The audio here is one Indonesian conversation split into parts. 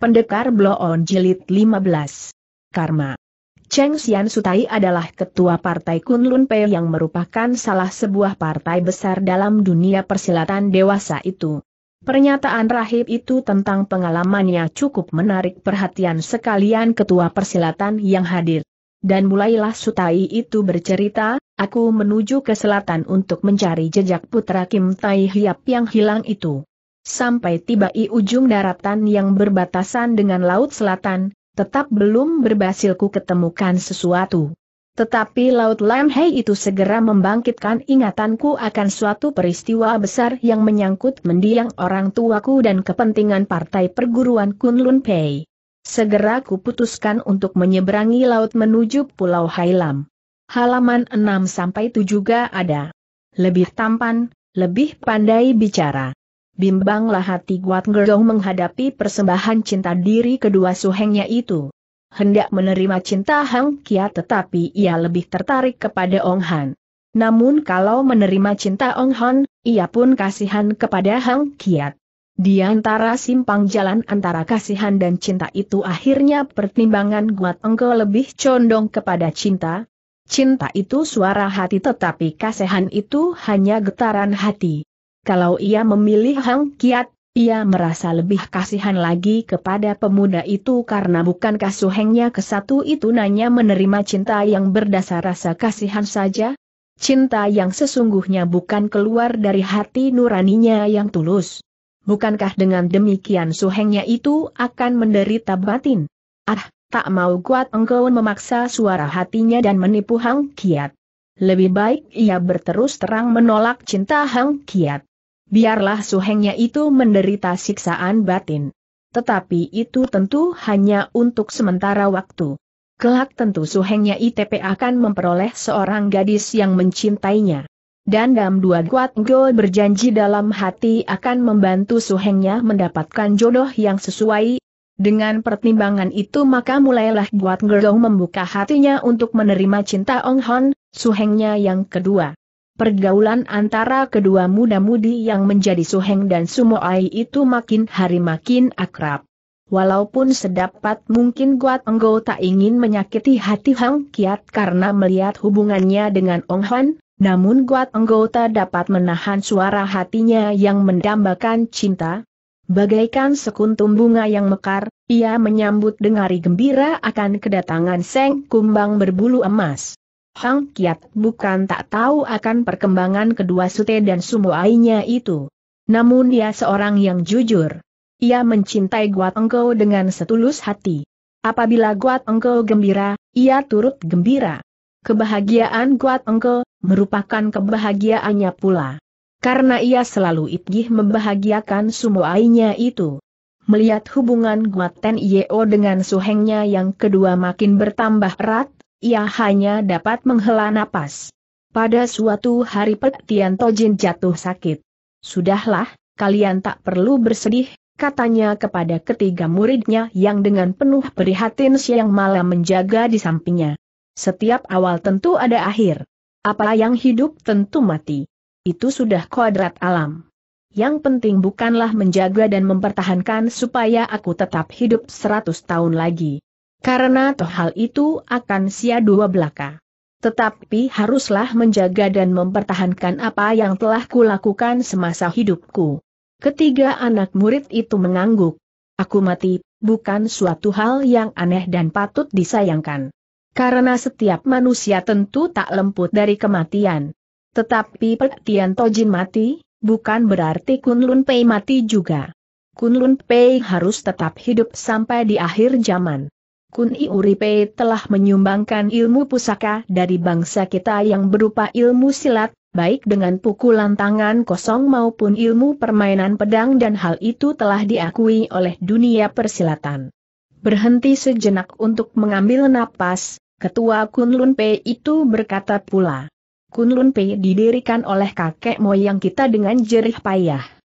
Pendekar Bloon Jilid 15 Karma Cheng Xian Sutai adalah ketua partai Kunlun Pei yang merupakan salah sebuah partai besar dalam dunia persilatan dewasa itu. Pernyataan rahib itu tentang pengalamannya cukup menarik perhatian sekalian ketua persilatan yang hadir. Dan mulailah Sutai itu bercerita, aku menuju ke selatan untuk mencari jejak putra Kim Tai Hiap yang hilang itu sampai tiba di ujung daratan yang berbatasan dengan Laut Selatan, tetap belum berhasilku ketemukan sesuatu. Tetapi Laut Lamhei itu segera membangkitkan ingatanku akan suatu peristiwa besar yang menyangkut mendiang orang tuaku dan kepentingan partai perguruan Kunlun Pei. Segera kuputuskan untuk menyeberangi laut menuju Pulau Hailam. Halaman 6-7 juga ada. Lebih tampan, lebih pandai bicara bimbanglah hati Guat Gerong menghadapi persembahan cinta diri kedua suhengnya itu. Hendak menerima cinta Hang Kia tetapi ia lebih tertarik kepada Ong Han. Namun kalau menerima cinta Ong Han, ia pun kasihan kepada Hang Kiat. Di antara simpang jalan antara kasihan dan cinta itu akhirnya pertimbangan Guat Engko lebih condong kepada cinta. Cinta itu suara hati tetapi kasihan itu hanya getaran hati. Kalau ia memilih Hang Kiat, ia merasa lebih kasihan lagi kepada pemuda itu karena bukan kasuhengnya ke satu itu nanya menerima cinta yang berdasar rasa kasihan saja. Cinta yang sesungguhnya bukan keluar dari hati nuraninya yang tulus. Bukankah dengan demikian suhengnya itu akan menderita batin? Ah, tak mau kuat engkau memaksa suara hatinya dan menipu Hang Kiat. Lebih baik ia berterus terang menolak cinta Hang Kiat biarlah suhengnya itu menderita siksaan batin. Tetapi itu tentu hanya untuk sementara waktu. Kelak tentu suhengnya ITP akan memperoleh seorang gadis yang mencintainya. Dan dalam dua Guat Go berjanji dalam hati akan membantu suhengnya mendapatkan jodoh yang sesuai. Dengan pertimbangan itu maka mulailah Guat Go membuka hatinya untuk menerima cinta Ong Hon, suhengnya yang kedua. Pergaulan antara kedua muda-mudi yang menjadi Suheng dan Sumoai itu makin hari makin akrab. Walaupun sedapat mungkin Guat Enggo tak ingin menyakiti hati Hang Kiat karena melihat hubungannya dengan Ong Han, namun Guat Enggo tak dapat menahan suara hatinya yang mendambakan cinta. Bagaikan sekuntum bunga yang mekar, ia menyambut dengari gembira akan kedatangan Seng Kumbang berbulu emas. Hang Kiat bukan tak tahu akan perkembangan kedua Sute dan Sumoainya itu. Namun dia seorang yang jujur. Ia mencintai Guat Engkau dengan setulus hati. Apabila Guat Engkau gembira, ia turut gembira. Kebahagiaan Guat Engkau merupakan kebahagiaannya pula. Karena ia selalu ipgih membahagiakan Sumoainya itu. Melihat hubungan Guat Ten Yeo dengan suhengnya yang kedua makin bertambah erat, ia hanya dapat menghela napas. Pada suatu hari Pek Tian Tojin jatuh sakit. Sudahlah, kalian tak perlu bersedih, katanya kepada ketiga muridnya yang dengan penuh prihatin siang malam menjaga di sampingnya. Setiap awal tentu ada akhir. Apa yang hidup tentu mati. Itu sudah kodrat alam. Yang penting bukanlah menjaga dan mempertahankan supaya aku tetap hidup seratus tahun lagi karena toh hal itu akan sia dua belaka. Tetapi haruslah menjaga dan mempertahankan apa yang telah kulakukan semasa hidupku. Ketiga anak murid itu mengangguk. Aku mati, bukan suatu hal yang aneh dan patut disayangkan. Karena setiap manusia tentu tak lemput dari kematian. Tetapi Petian Tojin mati, bukan berarti Kunlun Pei mati juga. Kunlun Pei harus tetap hidup sampai di akhir zaman. Kun Iuripe telah menyumbangkan ilmu pusaka dari bangsa kita yang berupa ilmu silat, baik dengan pukulan tangan kosong maupun ilmu permainan pedang dan hal itu telah diakui oleh dunia persilatan. Berhenti sejenak untuk mengambil napas, ketua Kun Lun Pei itu berkata pula. Kun Lun Pei didirikan oleh kakek moyang kita dengan jerih payah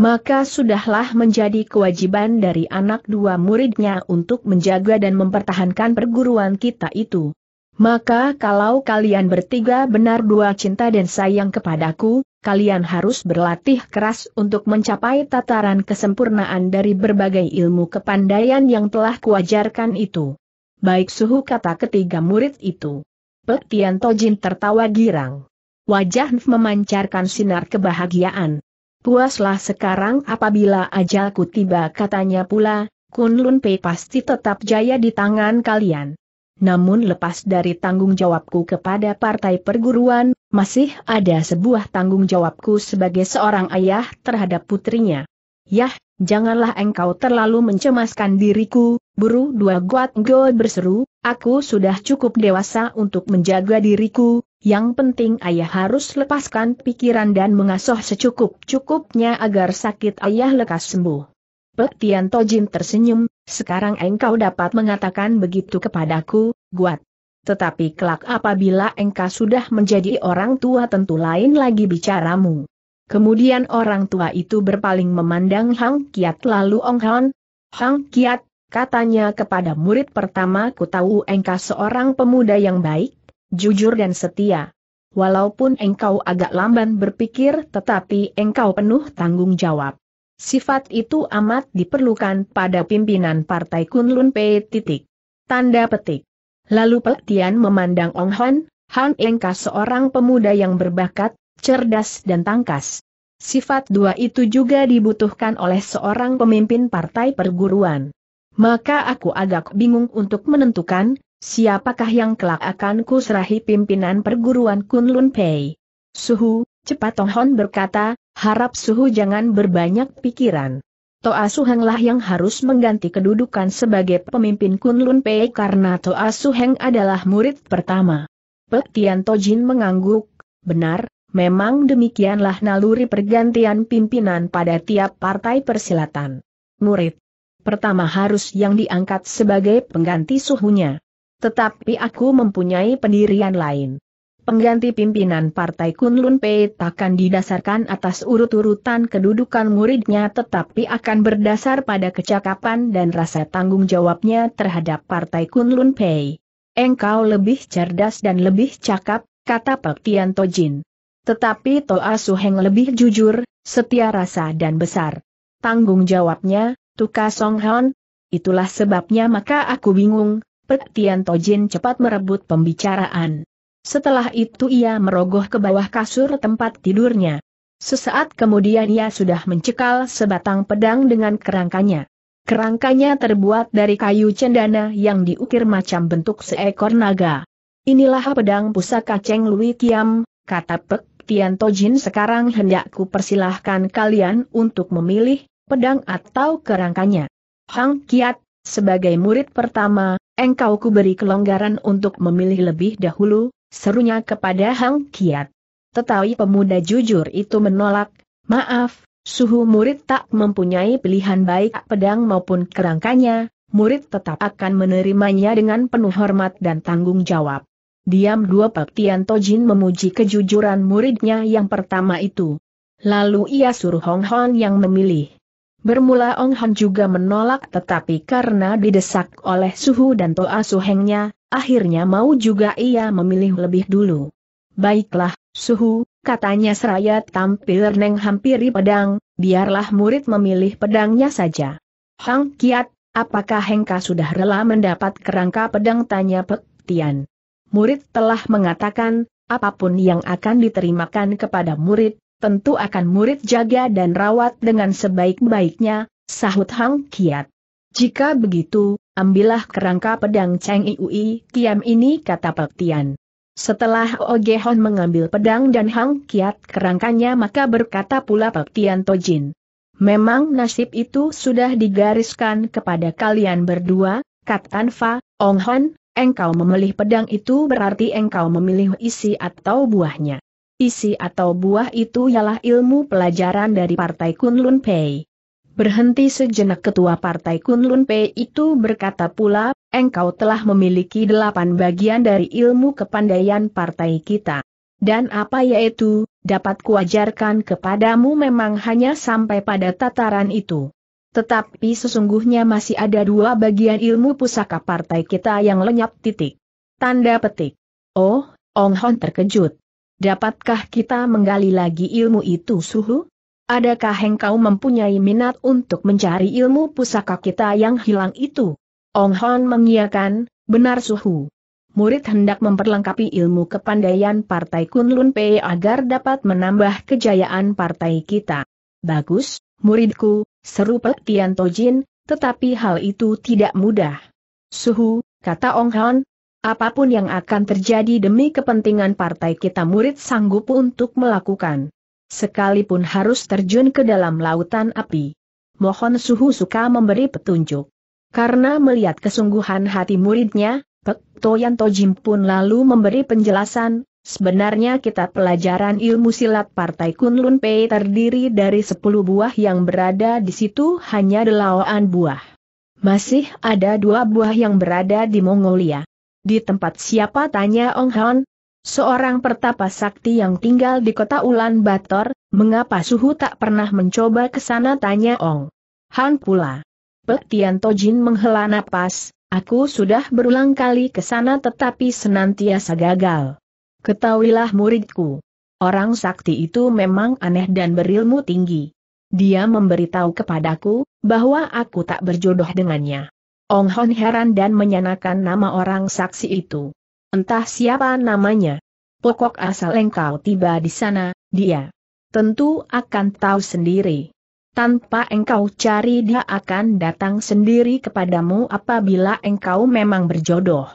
maka sudahlah menjadi kewajiban dari anak dua muridnya untuk menjaga dan mempertahankan perguruan kita itu. Maka kalau kalian bertiga benar dua cinta dan sayang kepadaku, kalian harus berlatih keras untuk mencapai tataran kesempurnaan dari berbagai ilmu kepandaian yang telah kuajarkan itu. Baik suhu kata ketiga murid itu. Pek Tian Tojin tertawa girang. Wajah memancarkan sinar kebahagiaan. Puaslah sekarang apabila ajalku tiba katanya pula, Kunlun Pei pasti tetap jaya di tangan kalian. Namun lepas dari tanggung jawabku kepada partai perguruan, masih ada sebuah tanggung jawabku sebagai seorang ayah terhadap putrinya. Yah, janganlah engkau terlalu mencemaskan diriku, buru dua guat go berseru, aku sudah cukup dewasa untuk menjaga diriku, yang penting ayah harus lepaskan pikiran dan mengasuh secukup-cukupnya agar sakit ayah lekas sembuh. Petian Tojin tersenyum, sekarang engkau dapat mengatakan begitu kepadaku, Guat. Tetapi kelak apabila engkau sudah menjadi orang tua tentu lain lagi bicaramu. Kemudian orang tua itu berpaling memandang Hang Kiat lalu Ong Han. Hang Kiat, katanya kepada murid pertama ku tahu engkau seorang pemuda yang baik, jujur dan setia. Walaupun engkau agak lamban berpikir tetapi engkau penuh tanggung jawab. Sifat itu amat diperlukan pada pimpinan Partai Kunlun P. Titik. Tanda petik. Lalu Tian memandang Ong Han, Han Engka seorang pemuda yang berbakat, cerdas dan tangkas. Sifat dua itu juga dibutuhkan oleh seorang pemimpin partai perguruan. Maka aku agak bingung untuk menentukan, Siapakah yang kelak akan kuserahi pimpinan perguruan Kunlun Pei? Suhu, cepat Tohon berkata, harap Suhu jangan berbanyak pikiran. Toa Suhenglah yang harus mengganti kedudukan sebagai pemimpin Kunlun Pei karena Toa Suheng adalah murid pertama. Pek Tian Tojin mengangguk, benar, memang demikianlah naluri pergantian pimpinan pada tiap partai persilatan. Murid pertama harus yang diangkat sebagai pengganti suhunya. Tetapi aku mempunyai pendirian lain. Pengganti pimpinan Partai Kunlun Pei takkan didasarkan atas urut-urutan kedudukan muridnya tetapi akan berdasar pada kecakapan dan rasa tanggung jawabnya terhadap Partai Kunlun Pei. Engkau lebih cerdas dan lebih cakap, kata Pak Tian Tojin. Tetapi Toa Suheng lebih jujur, setia rasa dan besar. Tanggung jawabnya, Tuka Song Hon, itulah sebabnya maka aku bingung, Pek Tian Tojin cepat merebut pembicaraan. Setelah itu ia merogoh ke bawah kasur tempat tidurnya. Sesaat kemudian ia sudah mencekal sebatang pedang dengan kerangkanya. Kerangkanya terbuat dari kayu cendana yang diukir macam bentuk seekor naga. Inilah pedang pusaka Cheng Lui Kiam, kata Pek Tian Tojin sekarang hendakku persilahkan kalian untuk memilih pedang atau kerangkanya. Hang Kiat, sebagai murid pertama, engkau kuberi kelonggaran untuk memilih lebih dahulu, serunya kepada Hang Kiat. Tetapi pemuda jujur itu menolak, maaf, suhu murid tak mempunyai pilihan baik pedang maupun kerangkanya, murid tetap akan menerimanya dengan penuh hormat dan tanggung jawab. Diam dua Pak Tian Tojin memuji kejujuran muridnya yang pertama itu. Lalu ia suruh Hong Hon yang memilih. Bermula Ong Han juga menolak tetapi karena didesak oleh suhu dan toa suhengnya, akhirnya mau juga ia memilih lebih dulu. Baiklah, suhu, katanya seraya tampil Neng hampiri pedang, biarlah murid memilih pedangnya saja. Hang Kiat, apakah Hengka sudah rela mendapat kerangka pedang tanya Pek Tian. Murid telah mengatakan, apapun yang akan diterimakan kepada murid, tentu akan murid jaga dan rawat dengan sebaik-baiknya, sahut Hang Kiat. Jika begitu, ambillah kerangka pedang Cheng Iui Kiam ini kata Pektian. Setelah Ogehon mengambil pedang dan Hang Kiat kerangkanya maka berkata pula Pektian Tojin. Memang nasib itu sudah digariskan kepada kalian berdua, kata Anfa, Ong Hon, engkau memilih pedang itu berarti engkau memilih isi atau buahnya. Isi atau buah itu ialah ilmu pelajaran dari Partai Kunlun Pei. Berhenti sejenak ketua Partai Kunlun Pei itu berkata pula, engkau telah memiliki delapan bagian dari ilmu kepandaian partai kita. Dan apa yaitu, dapat kuajarkan kepadamu memang hanya sampai pada tataran itu. Tetapi sesungguhnya masih ada dua bagian ilmu pusaka partai kita yang lenyap titik. Tanda petik. Oh, Ong Hon terkejut. Dapatkah kita menggali lagi ilmu itu suhu? Adakah engkau mempunyai minat untuk mencari ilmu pusaka kita yang hilang itu? Ong Hon mengiakan, benar suhu. Murid hendak memperlengkapi ilmu kepandaian Partai Kunlun Pe agar dapat menambah kejayaan partai kita. Bagus, muridku, seru Pek Tian Tojin, tetapi hal itu tidak mudah. Suhu, kata Ong Hon, Apapun yang akan terjadi demi kepentingan partai kita murid sanggup untuk melakukan. Sekalipun harus terjun ke dalam lautan api. Mohon suhu suka memberi petunjuk. Karena melihat kesungguhan hati muridnya, Pek Toyanto Jim pun lalu memberi penjelasan, sebenarnya kita pelajaran ilmu silat Partai Kunlun Pei terdiri dari 10 buah yang berada di situ hanya delapan buah. Masih ada dua buah yang berada di Mongolia. Di tempat siapa tanya Ong Hon? Seorang pertapa sakti yang tinggal di kota Ulan Bator, mengapa suhu tak pernah mencoba ke sana tanya Ong. Han pula. Pek Tian Tojin menghela napas, aku sudah berulang kali ke sana tetapi senantiasa gagal. Ketahuilah muridku. Orang sakti itu memang aneh dan berilmu tinggi. Dia memberitahu kepadaku, bahwa aku tak berjodoh dengannya. Ong Hon heran dan menyanakan nama orang saksi itu. Entah siapa namanya. Pokok asal engkau tiba di sana, dia tentu akan tahu sendiri. Tanpa engkau cari dia akan datang sendiri kepadamu apabila engkau memang berjodoh.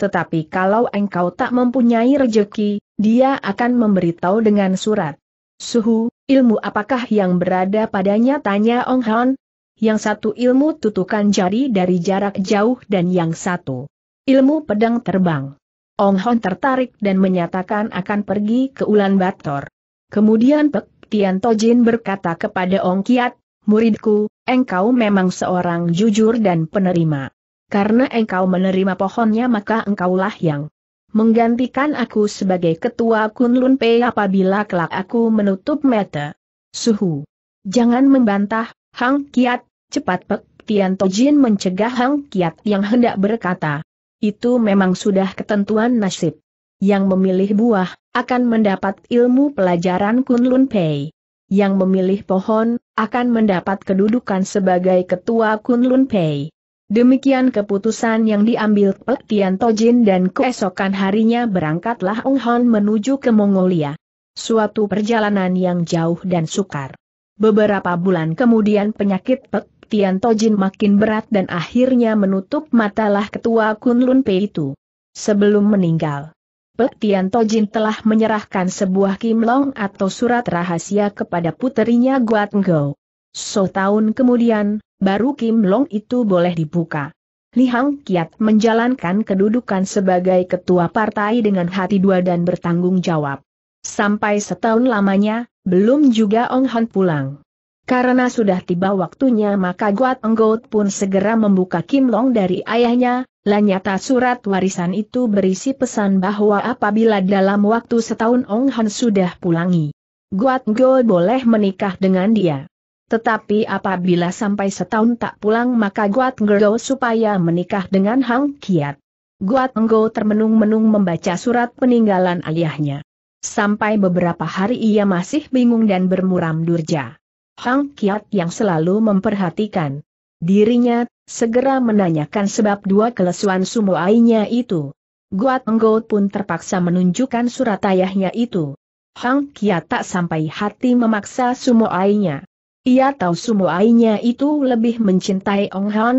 Tetapi kalau engkau tak mempunyai rejeki, dia akan memberitahu dengan surat. Suhu, ilmu apakah yang berada padanya tanya Ong Hon, yang satu ilmu tutukan jari dari jarak jauh dan yang satu ilmu pedang terbang. Ong Hon tertarik dan menyatakan akan pergi ke Ulan Bator. Kemudian Pek Tian Tojin berkata kepada Ong Kiat, Muridku, engkau memang seorang jujur dan penerima. Karena engkau menerima pohonnya maka engkaulah yang menggantikan aku sebagai ketua Kunlun Pei apabila kelak aku menutup mata. Suhu. Jangan membantah, Hang Kiat, cepat Pek Tian Tojin mencegah Hang Kiat yang hendak berkata. Itu memang sudah ketentuan nasib. Yang memilih buah, akan mendapat ilmu pelajaran Kunlun Pei. Yang memilih pohon, akan mendapat kedudukan sebagai ketua Kunlun Pei. Demikian keputusan yang diambil Pek Tian Tojin dan keesokan harinya berangkatlah Ong Hon menuju ke Mongolia. Suatu perjalanan yang jauh dan sukar. Beberapa bulan kemudian penyakit Pek Tian Tojin makin berat dan akhirnya menutup matalah ketua Kunlun Pei itu. Sebelum meninggal, Pek Tian Tojin telah menyerahkan sebuah kimlong atau surat rahasia kepada puterinya Guat Ngo. So tahun kemudian, baru kimlong itu boleh dibuka. Li Hang Kiat menjalankan kedudukan sebagai ketua partai dengan hati dua dan bertanggung jawab. Sampai setahun lamanya, belum juga Ong Han pulang. Karena sudah tiba waktunya maka Guat Enggot pun segera membuka Kim Long dari ayahnya, lanyata surat warisan itu berisi pesan bahwa apabila dalam waktu setahun Ong Han sudah pulangi, Guat Enggot boleh menikah dengan dia. Tetapi apabila sampai setahun tak pulang maka Guat Enggot supaya menikah dengan Hang Kiat. Guat Enggot termenung-menung membaca surat peninggalan ayahnya. Sampai beberapa hari ia masih bingung dan bermuram durja. Hang Kiat yang selalu memperhatikan dirinya, segera menanyakan sebab dua kelesuan sumuainya itu. Guat Enggout pun terpaksa menunjukkan surat ayahnya itu. Hang Kiat tak sampai hati memaksa sumuainya. Ia tahu sumuainya itu lebih mencintai Ong Han,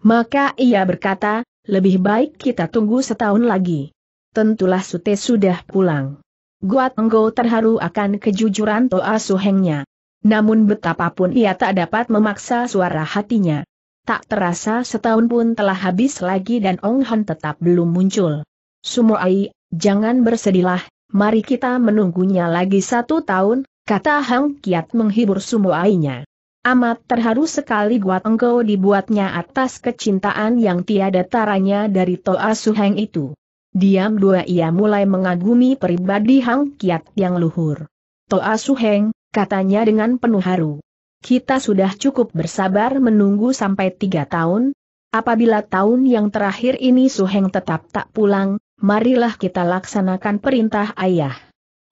maka ia berkata, lebih baik kita tunggu setahun lagi. Tentulah Sute sudah pulang. Gua Tenggo terharu akan kejujuran Toa Suhengnya. Namun betapapun ia tak dapat memaksa suara hatinya. Tak terasa setahun pun telah habis lagi dan Ong Han tetap belum muncul. Sumoai, jangan bersedihlah, mari kita menunggunya lagi satu tahun, kata Hang Kiat menghibur Sumoainya. Amat terharu sekali Gua Tenggo dibuatnya atas kecintaan yang tiada taranya dari Toa Suheng itu. Diam dua ia mulai mengagumi pribadi Hang Kiat yang luhur. Toa Suheng, katanya dengan penuh haru. Kita sudah cukup bersabar menunggu sampai tiga tahun. Apabila tahun yang terakhir ini Suheng tetap tak pulang, marilah kita laksanakan perintah ayah.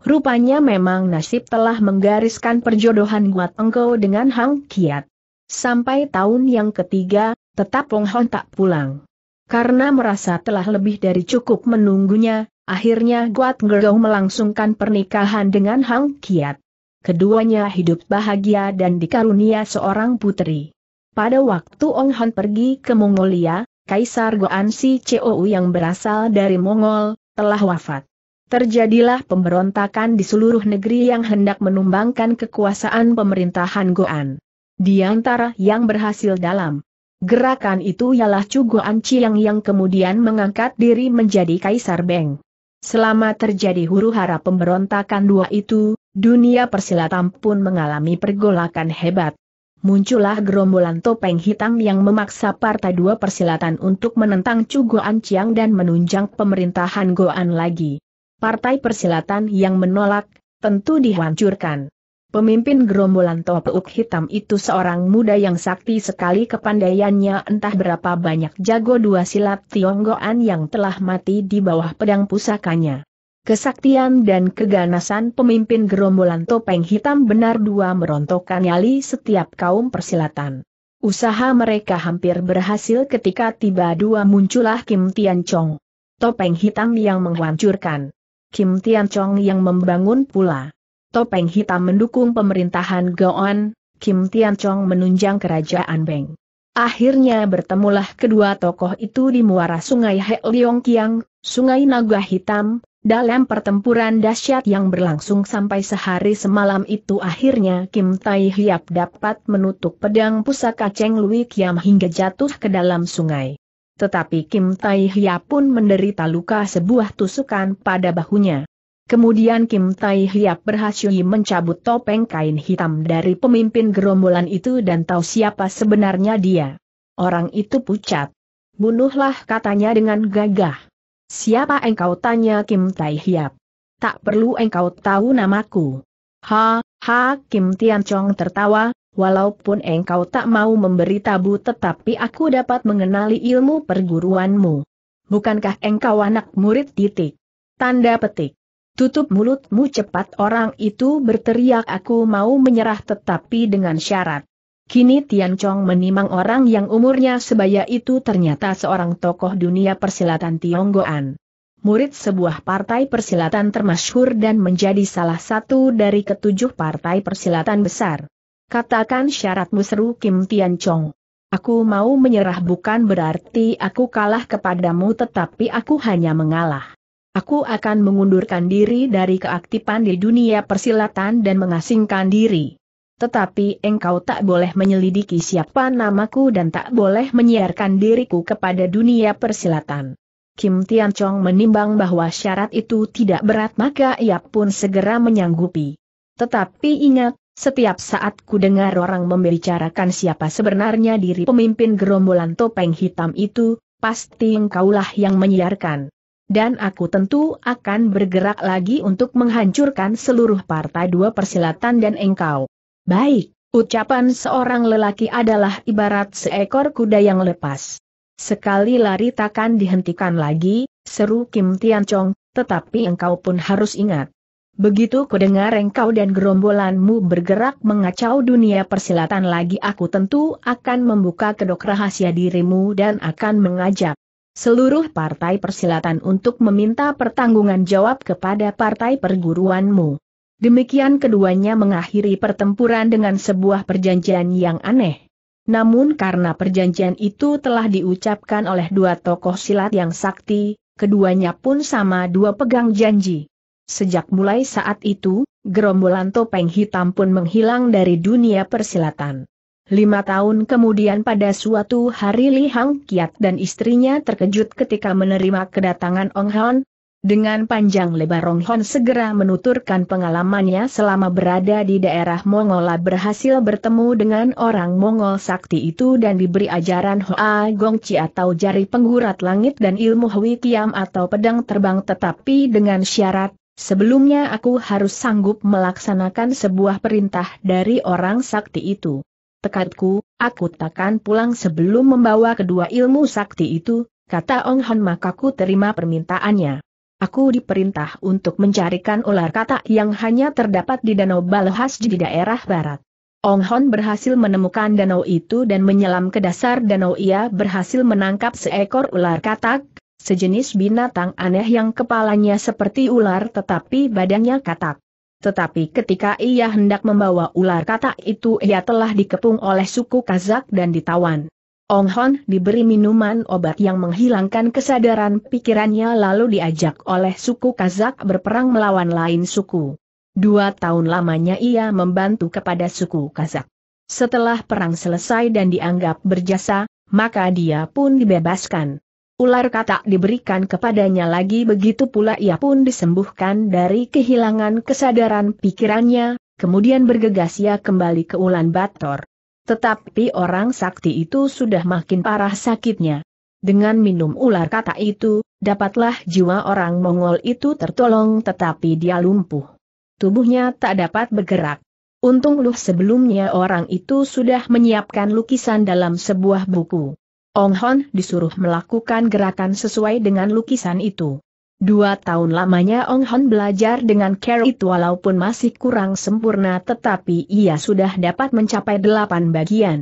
Rupanya memang nasib telah menggariskan perjodohan Guat Engkau dengan Hang Kiat. Sampai tahun yang ketiga, tetap Long Hon tak pulang. Karena merasa telah lebih dari cukup menunggunya, akhirnya Guat Ngergau melangsungkan pernikahan dengan Hang Kiat. Keduanya hidup bahagia dan dikarunia seorang putri. Pada waktu Ong Han pergi ke Mongolia, Kaisar Goan Si Chou yang berasal dari Mongol, telah wafat. Terjadilah pemberontakan di seluruh negeri yang hendak menumbangkan kekuasaan pemerintahan Goan. Di antara yang berhasil dalam Gerakan itu ialah Cugo Anciang yang kemudian mengangkat diri menjadi Kaisar Beng. Selama terjadi huru hara pemberontakan dua itu, dunia persilatan pun mengalami pergolakan hebat. Muncullah gerombolan topeng hitam yang memaksa Partai Dua Persilatan untuk menentang Cugo Anciang dan menunjang pemerintahan Goan lagi. Partai Persilatan yang menolak, tentu dihancurkan. Pemimpin gerombolan topuk hitam itu seorang muda yang sakti sekali kepandaiannya entah berapa banyak jago dua silat Tionggoan yang telah mati di bawah pedang pusakanya. Kesaktian dan keganasan pemimpin gerombolan topeng hitam benar dua merontokkan nyali setiap kaum persilatan. Usaha mereka hampir berhasil ketika tiba dua muncullah Kim Tian Chong. Topeng hitam yang menghancurkan. Kim Tian Chong yang membangun pula topeng hitam mendukung pemerintahan Goan, Kim Tian Chong menunjang kerajaan Beng. Akhirnya bertemulah kedua tokoh itu di muara sungai Heoliong Kiang, sungai Naga Hitam, dalam pertempuran dahsyat yang berlangsung sampai sehari semalam itu akhirnya Kim Tai Hiap dapat menutup pedang pusaka Cheng Lui Kiam hingga jatuh ke dalam sungai. Tetapi Kim Tai Hiap pun menderita luka sebuah tusukan pada bahunya. Kemudian Kim Tai Hiap berhasil mencabut topeng kain hitam dari pemimpin gerombolan itu dan tahu siapa sebenarnya dia. Orang itu pucat. Bunuhlah katanya dengan gagah. Siapa engkau tanya Kim Tai Hiap? Tak perlu engkau tahu namaku. Ha, ha Kim Tian Chong tertawa, walaupun engkau tak mau memberi tabu tetapi aku dapat mengenali ilmu perguruanmu. Bukankah engkau anak murid titik? Tanda petik. Tutup mulutmu cepat orang itu berteriak aku mau menyerah tetapi dengan syarat. Kini Tian Chong menimang orang yang umurnya sebaya itu ternyata seorang tokoh dunia persilatan Tionggoan. Murid sebuah partai persilatan termasyhur dan menjadi salah satu dari ketujuh partai persilatan besar. Katakan syaratmu seru Kim Tian Chong. Aku mau menyerah bukan berarti aku kalah kepadamu tetapi aku hanya mengalah. Aku akan mengundurkan diri dari keaktifan di dunia persilatan dan mengasingkan diri. Tetapi engkau tak boleh menyelidiki siapa namaku dan tak boleh menyiarkan diriku kepada dunia persilatan. Kim Tian Chong menimbang bahwa syarat itu tidak berat maka ia pun segera menyanggupi. Tetapi ingat, setiap saat ku dengar orang membicarakan siapa sebenarnya diri pemimpin gerombolan topeng hitam itu, pasti engkaulah yang menyiarkan dan aku tentu akan bergerak lagi untuk menghancurkan seluruh partai dua persilatan dan engkau. Baik, ucapan seorang lelaki adalah ibarat seekor kuda yang lepas. Sekali lari takkan dihentikan lagi, seru Kim Tian Chong, tetapi engkau pun harus ingat. Begitu kudengar engkau dan gerombolanmu bergerak mengacau dunia persilatan lagi aku tentu akan membuka kedok rahasia dirimu dan akan mengajak seluruh partai persilatan untuk meminta pertanggungan jawab kepada partai perguruanmu. Demikian keduanya mengakhiri pertempuran dengan sebuah perjanjian yang aneh. Namun karena perjanjian itu telah diucapkan oleh dua tokoh silat yang sakti, keduanya pun sama dua pegang janji. Sejak mulai saat itu, gerombolan topeng hitam pun menghilang dari dunia persilatan. Lima tahun kemudian pada suatu hari Li Hang Kiat dan istrinya terkejut ketika menerima kedatangan Ong Hon. Dengan panjang lebar Ong Hon segera menuturkan pengalamannya selama berada di daerah Mongola berhasil bertemu dengan orang Mongol sakti itu dan diberi ajaran Hoa Gong Chi atau jari penggurat langit dan ilmu Hui Kiam atau pedang terbang tetapi dengan syarat Sebelumnya aku harus sanggup melaksanakan sebuah perintah dari orang sakti itu tekadku, aku takkan pulang sebelum membawa kedua ilmu sakti itu, kata Ong Han maka ku terima permintaannya. Aku diperintah untuk mencarikan ular kata yang hanya terdapat di Danau Balhas di daerah barat. Ong Hon berhasil menemukan danau itu dan menyelam ke dasar danau ia berhasil menangkap seekor ular katak, sejenis binatang aneh yang kepalanya seperti ular tetapi badannya katak. Tetapi ketika ia hendak membawa ular katak itu ia telah dikepung oleh suku Kazak dan ditawan. Ong Hon diberi minuman obat yang menghilangkan kesadaran pikirannya lalu diajak oleh suku Kazak berperang melawan lain suku. Dua tahun lamanya ia membantu kepada suku Kazak. Setelah perang selesai dan dianggap berjasa, maka dia pun dibebaskan. Ular katak diberikan kepadanya lagi begitu pula ia pun disembuhkan dari kehilangan kesadaran pikirannya, kemudian bergegas ia kembali ke Ulan Bator. Tetapi orang sakti itu sudah makin parah sakitnya. Dengan minum ular kata itu, dapatlah jiwa orang Mongol itu tertolong tetapi dia lumpuh. Tubuhnya tak dapat bergerak. Untung luh sebelumnya orang itu sudah menyiapkan lukisan dalam sebuah buku. Ong Hon disuruh melakukan gerakan sesuai dengan lukisan itu. Dua tahun lamanya Ong Hon belajar dengan care itu walaupun masih kurang sempurna tetapi ia sudah dapat mencapai delapan bagian.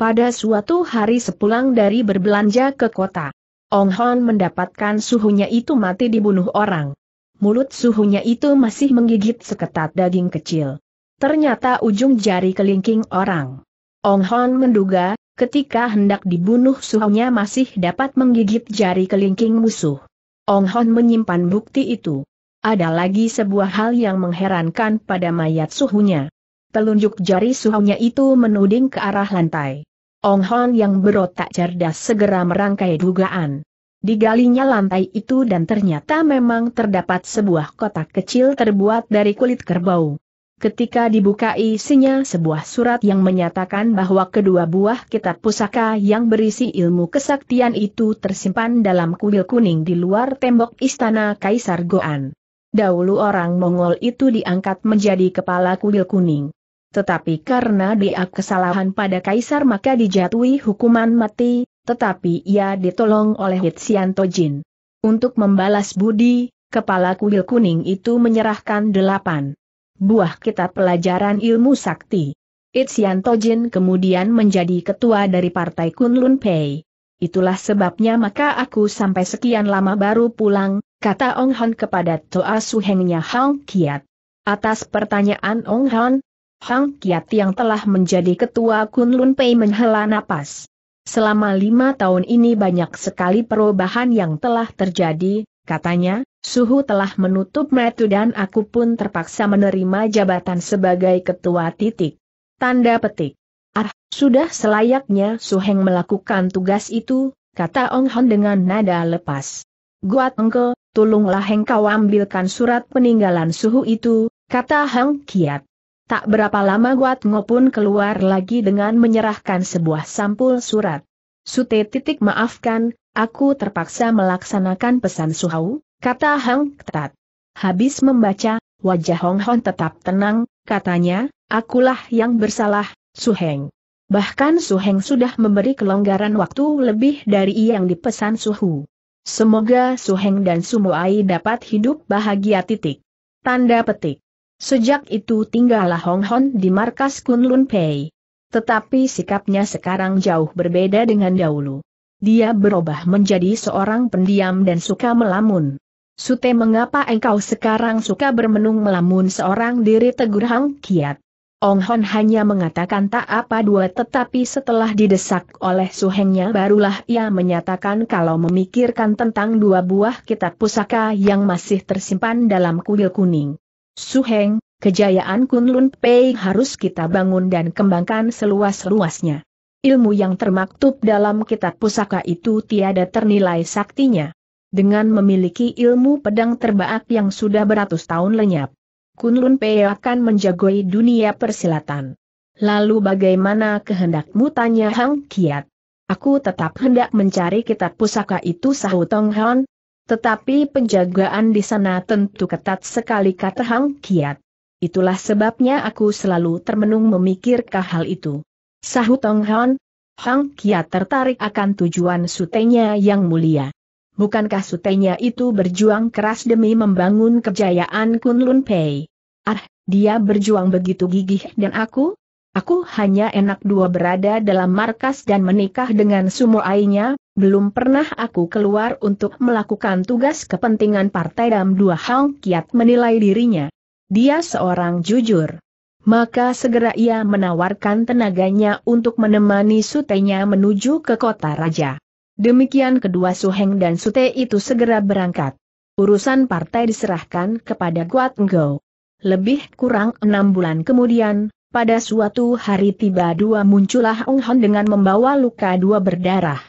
Pada suatu hari sepulang dari berbelanja ke kota, Ong Hon mendapatkan suhunya itu mati dibunuh orang. Mulut suhunya itu masih menggigit seketat daging kecil. Ternyata ujung jari kelingking orang. Ong Hon menduga, ketika hendak dibunuh suhunya masih dapat menggigit jari kelingking musuh. Ong Hon menyimpan bukti itu. Ada lagi sebuah hal yang mengherankan pada mayat suhunya. Telunjuk jari suhunya itu menuding ke arah lantai. Ong Hon yang berotak cerdas segera merangkai dugaan. Digalinya lantai itu dan ternyata memang terdapat sebuah kotak kecil terbuat dari kulit kerbau ketika dibuka isinya sebuah surat yang menyatakan bahwa kedua buah kitab pusaka yang berisi ilmu kesaktian itu tersimpan dalam kuil kuning di luar tembok istana Kaisar Goan. Dahulu orang Mongol itu diangkat menjadi kepala kuil kuning. Tetapi karena dia kesalahan pada Kaisar maka dijatuhi hukuman mati, tetapi ia ditolong oleh Hitsian Tojin. Untuk membalas budi, kepala kuil kuning itu menyerahkan delapan buah kitab pelajaran ilmu sakti. Itsian Tojin kemudian menjadi ketua dari partai Kunlun Pei. Itulah sebabnya maka aku sampai sekian lama baru pulang, kata Ong Han kepada Toa Suhengnya Hang Kiat. Atas pertanyaan Ong Han, Hang Kiat yang telah menjadi ketua Kunlun Pei menghela napas. Selama lima tahun ini banyak sekali perubahan yang telah terjadi, Katanya, suhu telah menutup metu dan aku pun terpaksa menerima jabatan sebagai ketua titik. Tanda petik. Ah, sudah selayaknya Suheng melakukan tugas itu, kata Ong Hon dengan nada lepas. Guat engke, tolonglah engkau ambilkan surat peninggalan suhu itu, kata Hang Kiat. Tak berapa lama Guat Ngo pun keluar lagi dengan menyerahkan sebuah sampul surat. Sute titik maafkan, Aku terpaksa melaksanakan pesan Suhau, kata Hang Ketat. Habis membaca, wajah Hong Hon tetap tenang, katanya, akulah yang bersalah, Su Heng. Bahkan Su Heng sudah memberi kelonggaran waktu lebih dari yang dipesan Suhu. Semoga Su Heng dan Sumuai dapat hidup bahagia titik. Tanda petik. Sejak itu tinggallah Hong Hon di markas Kunlun Pei. Tetapi sikapnya sekarang jauh berbeda dengan dahulu dia berubah menjadi seorang pendiam dan suka melamun. Sute mengapa engkau sekarang suka bermenung melamun seorang diri tegur Hang Kiat? Ong Hon hanya mengatakan tak apa dua tetapi setelah didesak oleh suhengnya barulah ia menyatakan kalau memikirkan tentang dua buah kitab pusaka yang masih tersimpan dalam kuil kuning. Suheng, kejayaan Kunlun Pei harus kita bangun dan kembangkan seluas-luasnya. Ilmu yang termaktub dalam kitab pusaka itu tiada ternilai saktinya. Dengan memiliki ilmu pedang terbaak yang sudah beratus tahun lenyap, Kunlun Pei akan menjagoi dunia persilatan. Lalu bagaimana kehendakmu tanya Hang Kiat? Aku tetap hendak mencari kitab pusaka itu sahut Tong Han. Tetapi penjagaan di sana tentu ketat sekali kata Hang Kiat. Itulah sebabnya aku selalu termenung memikirkan hal itu. Sahut Tong Hon, Hang Kia tertarik akan tujuan sutenya yang mulia. Bukankah sutenya itu berjuang keras demi membangun kejayaan Kunlun Pei? Ah, dia berjuang begitu gigih dan aku? Aku hanya enak dua berada dalam markas dan menikah dengan Ainya, belum pernah aku keluar untuk melakukan tugas kepentingan partai dalam dua hang kiat menilai dirinya. Dia seorang jujur maka segera ia menawarkan tenaganya untuk menemani sutenya menuju ke kota raja. Demikian kedua Suheng dan Sute itu segera berangkat. Urusan partai diserahkan kepada Guat Ngo. Lebih kurang enam bulan kemudian, pada suatu hari tiba dua muncullah Ong Hon dengan membawa luka dua berdarah.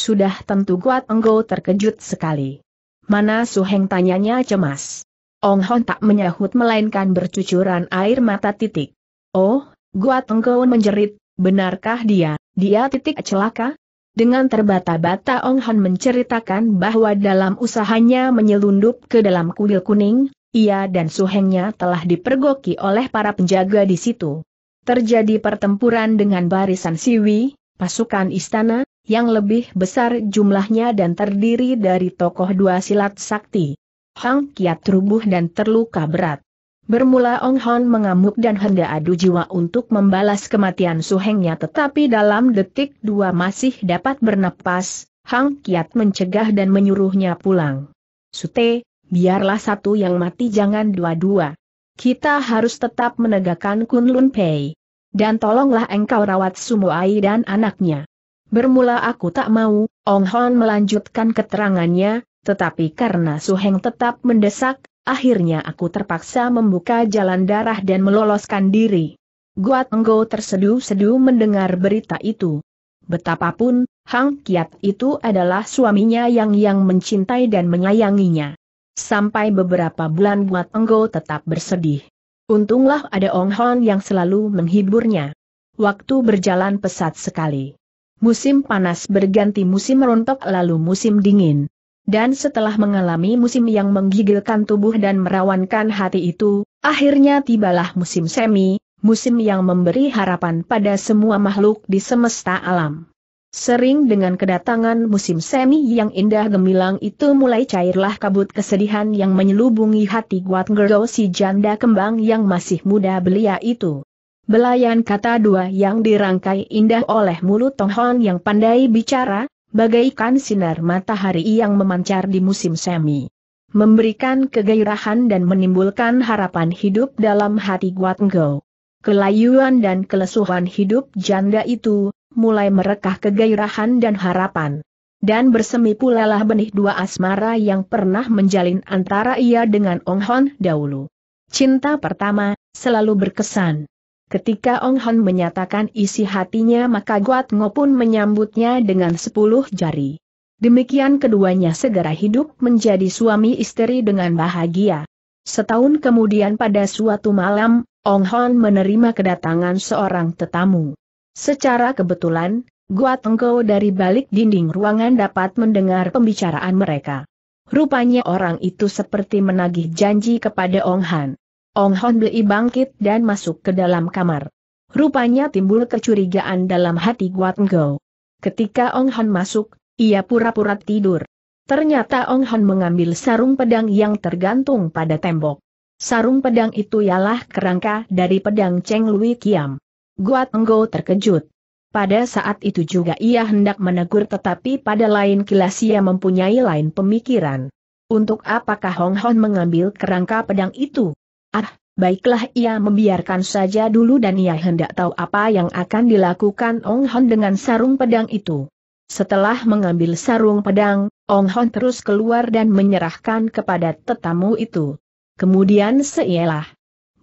Sudah tentu Guat Ngo terkejut sekali. Mana Suheng tanyanya cemas. Ong Hon tak menyahut melainkan bercucuran air mata titik. Oh, Gua Tengkoon menjerit, benarkah dia, dia titik celaka? Dengan terbata-bata Ong Hon menceritakan bahwa dalam usahanya menyelundup ke dalam kuil kuning, ia dan suhengnya telah dipergoki oleh para penjaga di situ. Terjadi pertempuran dengan barisan siwi, pasukan istana, yang lebih besar jumlahnya dan terdiri dari tokoh dua silat sakti. Hang Kiat rubuh dan terluka berat. Bermula Ong Hon mengamuk dan hendak adu jiwa untuk membalas kematian suhengnya tetapi dalam detik dua masih dapat bernapas, Hang Kiat mencegah dan menyuruhnya pulang. Sute, biarlah satu yang mati jangan dua-dua. Kita harus tetap menegakkan Kun Lun Pei. Dan tolonglah engkau rawat Ai dan anaknya. Bermula aku tak mau, Ong Hon melanjutkan keterangannya, tetapi karena Suheng tetap mendesak, akhirnya aku terpaksa membuka jalan darah dan meloloskan diri. Guat Enggo terseduh-seduh mendengar berita itu. Betapapun, Hang Kiat itu adalah suaminya yang yang mencintai dan menyayanginya. Sampai beberapa bulan Guat Enggo tetap bersedih. Untunglah ada Ong Hon yang selalu menghiburnya. Waktu berjalan pesat sekali. Musim panas berganti musim rontok lalu musim dingin dan setelah mengalami musim yang menggigilkan tubuh dan merawankan hati itu, akhirnya tibalah musim semi, musim yang memberi harapan pada semua makhluk di semesta alam. Sering dengan kedatangan musim semi yang indah gemilang itu mulai cairlah kabut kesedihan yang menyelubungi hati Guat Ngero si janda kembang yang masih muda belia itu. Belayan kata dua yang dirangkai indah oleh mulut Tonghong yang pandai bicara, bagaikan sinar matahari yang memancar di musim semi. Memberikan kegairahan dan menimbulkan harapan hidup dalam hati Guatenggo. Kelayuan dan kelesuhan hidup janda itu, mulai merekah kegairahan dan harapan. Dan bersemi pula lah benih dua asmara yang pernah menjalin antara ia dengan Ong Hon dahulu. Cinta pertama, selalu berkesan. Ketika Ong Han menyatakan isi hatinya maka Guat Ngo pun menyambutnya dengan sepuluh jari. Demikian keduanya segera hidup menjadi suami istri dengan bahagia. Setahun kemudian pada suatu malam, Ong Han menerima kedatangan seorang tetamu. Secara kebetulan, Guat Ngo dari balik dinding ruangan dapat mendengar pembicaraan mereka. Rupanya orang itu seperti menagih janji kepada Ong Han. Ong Hon Blei bangkit dan masuk ke dalam kamar. Rupanya timbul kecurigaan dalam hati Guat Ngau. Ketika Ong Hon masuk, ia pura-pura tidur. Ternyata Ong Hon mengambil sarung pedang yang tergantung pada tembok. Sarung pedang itu ialah kerangka dari pedang Cheng Lui Kiam. Guat Ngau terkejut. Pada saat itu juga ia hendak menegur tetapi pada lain kilas ia mempunyai lain pemikiran. Untuk apakah Hong Hon mengambil kerangka pedang itu? Ah, baiklah ia membiarkan saja dulu dan ia hendak tahu apa yang akan dilakukan Ong Hon dengan sarung pedang itu. Setelah mengambil sarung pedang, Ong Hon terus keluar dan menyerahkan kepada tetamu itu. Kemudian seialah.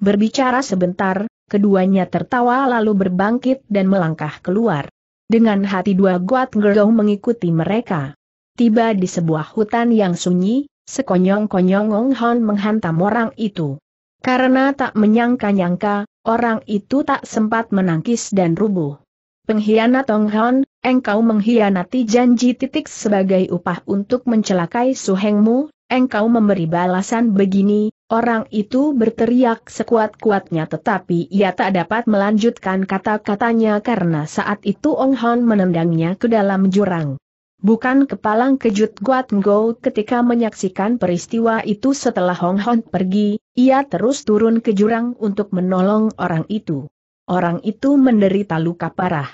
Berbicara sebentar, keduanya tertawa lalu berbangkit dan melangkah keluar. Dengan hati dua guat Ngerong mengikuti mereka. Tiba di sebuah hutan yang sunyi, sekonyong-konyong Ong Hon menghantam orang itu. Karena tak menyangka-nyangka, orang itu tak sempat menangkis dan rubuh. Pengkhianat Tong Hon, engkau mengkhianati janji titik sebagai upah untuk mencelakai suhengmu, engkau memberi balasan begini, orang itu berteriak sekuat-kuatnya tetapi ia tak dapat melanjutkan kata-katanya karena saat itu Ong Hon menendangnya ke dalam jurang. Bukan kepalang kejut Guat Ngo ketika menyaksikan peristiwa itu setelah Hong Hon pergi, ia terus turun ke jurang untuk menolong orang itu. Orang itu menderita luka parah.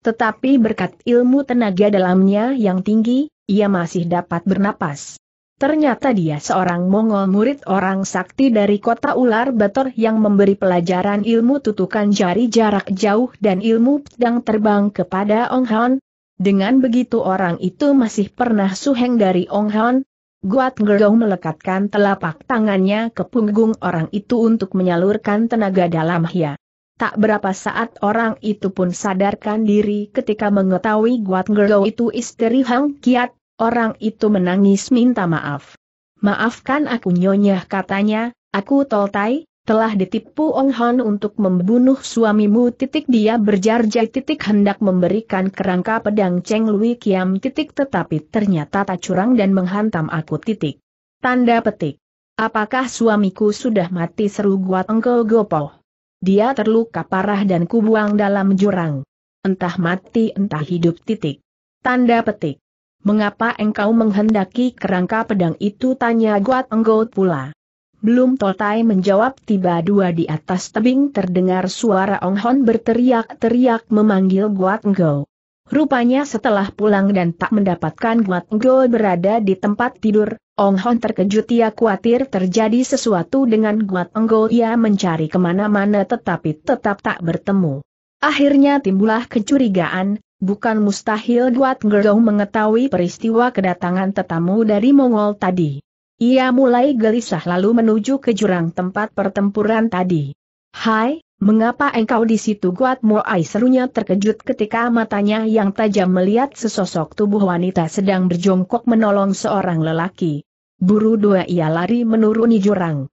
Tetapi berkat ilmu tenaga dalamnya yang tinggi, ia masih dapat bernapas. Ternyata dia seorang Mongol murid orang sakti dari kota ular Bator yang memberi pelajaran ilmu tutukan jari jarak jauh dan ilmu pedang terbang kepada Ong Hon, dengan begitu orang itu masih pernah suheng dari Ong Hon, Guat Ngerong melekatkan telapak tangannya ke punggung orang itu untuk menyalurkan tenaga dalam hia. Tak berapa saat orang itu pun sadarkan diri ketika mengetahui Guat Ngerong itu istri Hang Kiat, orang itu menangis minta maaf. Maafkan aku nyonya katanya, aku toltai, telah ditipu Ong Han untuk membunuh suamimu titik dia berjarjai titik hendak memberikan kerangka pedang Cheng Lui Kiam titik tetapi ternyata tak curang dan menghantam aku titik. Tanda petik. Apakah suamiku sudah mati seru Guat Engko Gopo? Dia terluka parah dan kubuang dalam jurang. Entah mati entah hidup titik. Tanda petik. Mengapa engkau menghendaki kerangka pedang itu tanya Guat Enggo pula. Belum Totai menjawab tiba dua di atas tebing terdengar suara Ong Hon berteriak-teriak memanggil Guat Ngo. Rupanya setelah pulang dan tak mendapatkan Guat Ngo berada di tempat tidur, Ong Hon terkejut ia khawatir terjadi sesuatu dengan Guat Ngo ia mencari kemana-mana tetapi tetap tak bertemu. Akhirnya timbullah kecurigaan, bukan mustahil Guat Ngo mengetahui peristiwa kedatangan tetamu dari Mongol tadi. Ia mulai gelisah lalu menuju ke jurang tempat pertempuran tadi. Hai, mengapa engkau di situ Guat Moai serunya terkejut ketika matanya yang tajam melihat sesosok tubuh wanita sedang berjongkok menolong seorang lelaki. Buru dua ia lari menuruni jurang.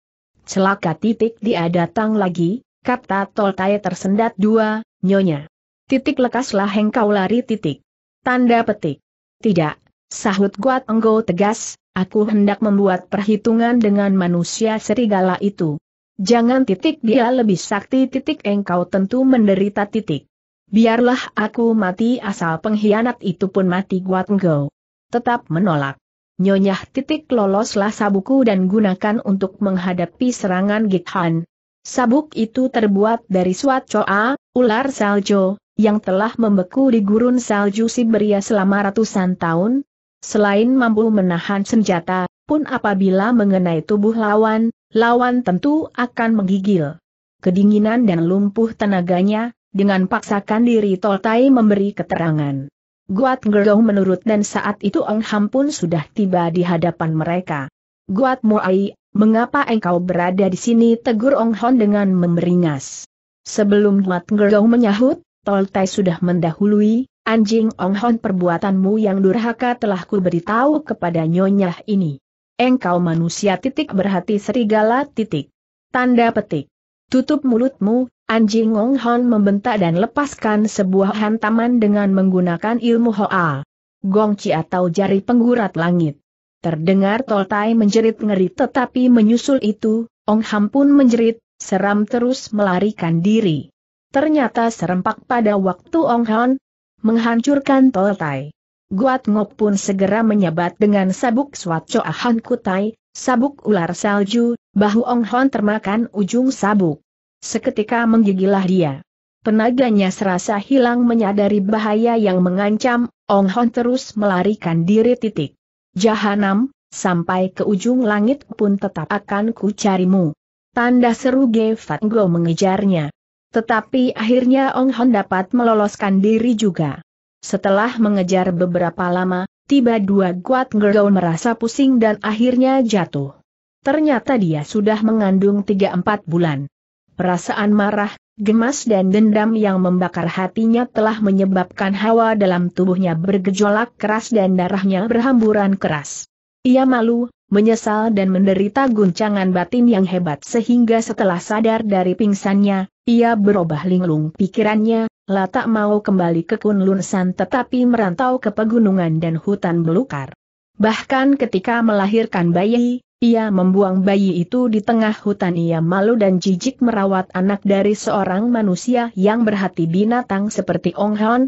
Celaka titik dia datang lagi, kata Toltai tersendat dua, nyonya. Titik lekaslah engkau lari titik. Tanda petik. Tidak, Sahut Guat Enggo tegas, aku hendak membuat perhitungan dengan manusia serigala itu. Jangan titik dia lebih sakti titik engkau tentu menderita titik. Biarlah aku mati asal pengkhianat itu pun mati Guat Enggo. Tetap menolak. Nyonyah titik loloslah sabuku dan gunakan untuk menghadapi serangan Gikhan. Sabuk itu terbuat dari swatcoa, ular salju, yang telah membeku di gurun salju Siberia selama ratusan tahun, Selain mampu menahan senjata, pun apabila mengenai tubuh lawan, lawan tentu akan menggigil. Kedinginan dan lumpuh tenaganya, dengan paksakan diri Toltai memberi keterangan. Guat Ngerong menurut dan saat itu Ong Ham pun sudah tiba di hadapan mereka. Guat Muai, mengapa engkau berada di sini tegur Ong Hon dengan memeringas. Sebelum Guat Ngerong menyahut, Toltai sudah mendahului, Anjing Ong Hon perbuatanmu yang durhaka telah ku beritahu kepada nyonya ini. Engkau manusia titik berhati serigala titik. Tanda petik. Tutup mulutmu, anjing Ong Hon membentak dan lepaskan sebuah hantaman dengan menggunakan ilmu Hoa. Gongci atau jari penggurat langit. Terdengar Tol Toltai menjerit ngeri tetapi menyusul itu, Ong Ham pun menjerit, seram terus melarikan diri. Ternyata serempak pada waktu Ong Hon, menghancurkan Toltai. Guat Ngok pun segera menyebat dengan sabuk Swat Choa Kutai, sabuk ular salju, bahu Ong Hon termakan ujung sabuk. Seketika menggigilah dia. Tenaganya serasa hilang menyadari bahaya yang mengancam, Ong Hon terus melarikan diri titik. Jahanam, sampai ke ujung langit pun tetap akan kucarimu. Tanda seru Ge Fat Go mengejarnya. Tetapi akhirnya Ong Hon dapat meloloskan diri juga. Setelah mengejar beberapa lama, tiba dua kuat Gergaun merasa pusing dan akhirnya jatuh. Ternyata dia sudah mengandung 3-4 bulan. Perasaan marah, gemas dan dendam yang membakar hatinya telah menyebabkan hawa dalam tubuhnya bergejolak keras dan darahnya berhamburan keras. Ia malu, menyesal dan menderita guncangan batin yang hebat sehingga setelah sadar dari pingsannya, ia berubah linglung pikirannya, lah tak mau kembali ke Kunlun tetapi merantau ke pegunungan dan hutan belukar. Bahkan ketika melahirkan bayi, ia membuang bayi itu di tengah hutan ia malu dan jijik merawat anak dari seorang manusia yang berhati binatang seperti Ong Hon,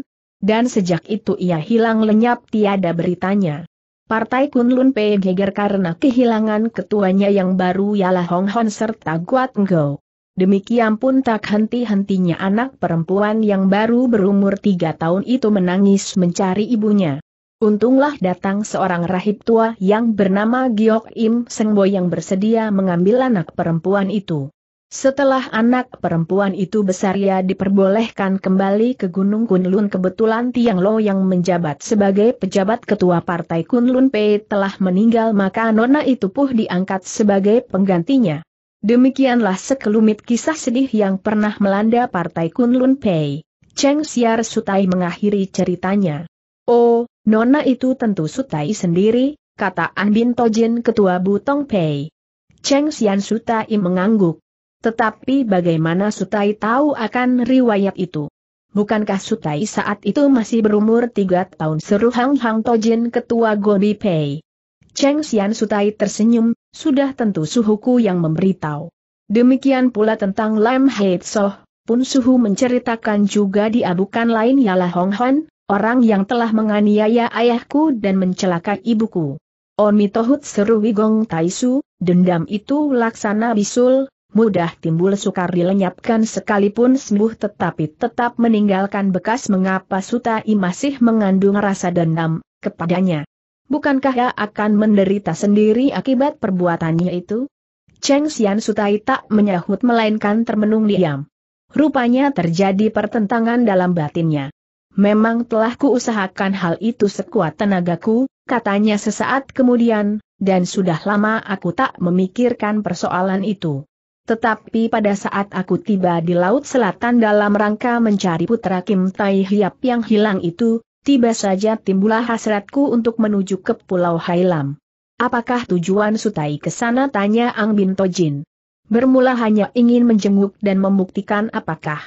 dan sejak itu ia hilang lenyap tiada beritanya. Partai Kunlun Pei geger karena kehilangan ketuanya yang baru ialah Hong Hon serta Guat Ngo. Demikian pun tak henti-hentinya anak perempuan yang baru berumur tiga tahun itu menangis mencari ibunya. Untunglah datang seorang rahib tua yang bernama Giok Im Sengbo yang bersedia mengambil anak perempuan itu. Setelah anak perempuan itu besar ia diperbolehkan kembali ke Gunung Kunlun kebetulan Tiang Lo yang menjabat sebagai pejabat ketua partai Kunlun P telah meninggal maka Nona itu pun diangkat sebagai penggantinya. Demikianlah sekelumit kisah sedih yang pernah melanda partai Kunlun P. Cheng Siar Sutai mengakhiri ceritanya. Oh, Nona itu tentu Sutai sendiri, kata Andin Tojin ketua Butong Pei. Cheng Xian Sutai mengangguk. Tetapi bagaimana Sutai tahu akan riwayat itu? Bukankah Sutai saat itu masih berumur tiga tahun seru Hang Hang Tojin ketua Gobi Pei? Cheng Xian Sutai tersenyum, sudah tentu suhuku yang memberitahu. Demikian pula tentang Lam Hei Soh, pun suhu menceritakan juga diadukan bukan lain ialah Hong Han, orang yang telah menganiaya ayahku dan mencelakai ibuku. Oni Tohut seru Wigong Taisu, dendam itu laksana bisul, mudah timbul sukar dilenyapkan sekalipun sembuh tetapi tetap meninggalkan bekas mengapa Sutai masih mengandung rasa dendam kepadanya. Bukankah ia akan menderita sendiri akibat perbuatannya itu? Cheng Xian Sutai tak menyahut melainkan termenung diam. Rupanya terjadi pertentangan dalam batinnya. Memang telah kuusahakan hal itu sekuat tenagaku, katanya sesaat kemudian, dan sudah lama aku tak memikirkan persoalan itu. Tetapi pada saat aku tiba di Laut Selatan dalam rangka mencari putra Kim Tai Hiap yang hilang itu, tiba saja timbullah hasratku untuk menuju ke Pulau Hailam. Apakah tujuan Sutai ke sana tanya Ang Bin Tojin. Bermula hanya ingin menjenguk dan membuktikan apakah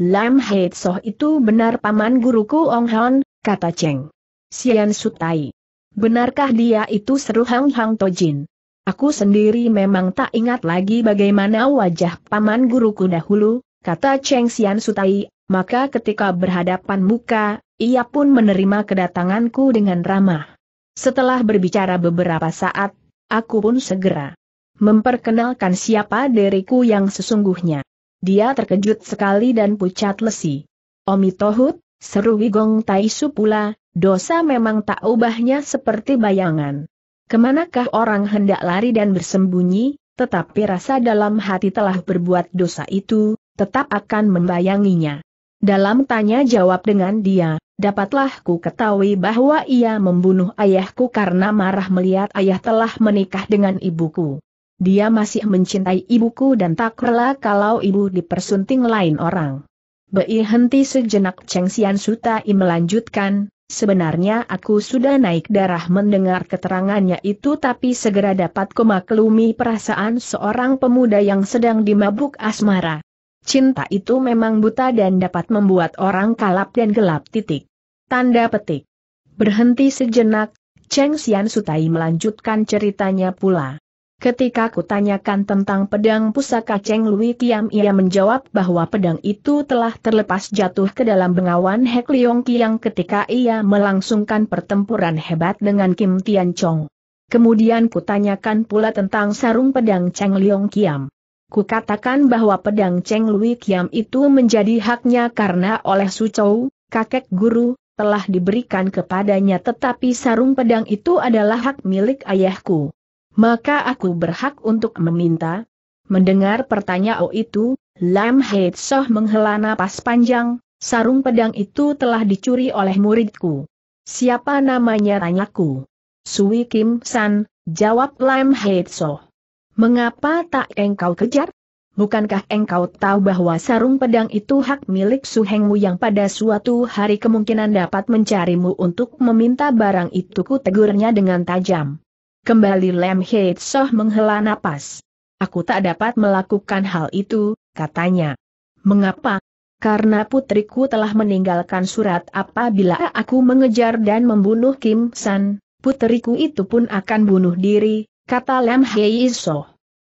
Lam Heit Soh itu benar paman guruku Ong Han, kata Cheng. Sian Sutai. Benarkah dia itu seru Hang Hang Tojin? Aku sendiri memang tak ingat lagi bagaimana wajah paman guruku dahulu, kata Cheng Xian Sutai, maka ketika berhadapan muka, ia pun menerima kedatanganku dengan ramah. Setelah berbicara beberapa saat, aku pun segera memperkenalkan siapa diriku yang sesungguhnya. Dia terkejut sekali dan pucat lesi. Omi Tohut, seru Wigong Taisu pula, dosa memang tak ubahnya seperti bayangan. Kemanakah orang hendak lari dan bersembunyi, tetapi rasa dalam hati telah berbuat dosa itu, tetap akan membayanginya. Dalam tanya jawab dengan dia, dapatlah ku ketahui bahwa ia membunuh ayahku karena marah melihat ayah telah menikah dengan ibuku. Dia masih mencintai ibuku dan tak rela kalau ibu dipersunting lain orang. Bei henti sejenak Cheng Sian Sutai melanjutkan, Sebenarnya aku sudah naik darah mendengar keterangannya itu tapi segera dapat kumaklumi perasaan seorang pemuda yang sedang dimabuk asmara. Cinta itu memang buta dan dapat membuat orang kalap dan gelap titik. Tanda petik. Berhenti sejenak, Cheng Xian Sutai melanjutkan ceritanya pula. Ketika kutanyakan tentang pedang pusaka Cheng Lui Kiam ia menjawab bahwa pedang itu telah terlepas jatuh ke dalam bengawan Hek Leong Kiang ketika ia melangsungkan pertempuran hebat dengan Kim Tian Chong. Kemudian kutanyakan pula tentang sarung pedang Cheng Leong Kiam. Kukatakan bahwa pedang Cheng Lui Kiam itu menjadi haknya karena oleh Su Chou, kakek guru, telah diberikan kepadanya tetapi sarung pedang itu adalah hak milik ayahku maka aku berhak untuk meminta. Mendengar pertanyaan itu, Lam Heid Soh menghela napas panjang, sarung pedang itu telah dicuri oleh muridku. Siapa namanya tanyaku? Sui Kim San, jawab Lam Heid Soh. Mengapa tak engkau kejar? Bukankah engkau tahu bahwa sarung pedang itu hak milik Su suhengmu yang pada suatu hari kemungkinan dapat mencarimu untuk meminta barang itu ku tegurnya dengan tajam. Kembali Lam Hei Soh menghela napas. Aku tak dapat melakukan hal itu, katanya. Mengapa? Karena putriku telah meninggalkan surat apabila aku mengejar dan membunuh Kim San, putriku itu pun akan bunuh diri, kata Lam Hei Soh.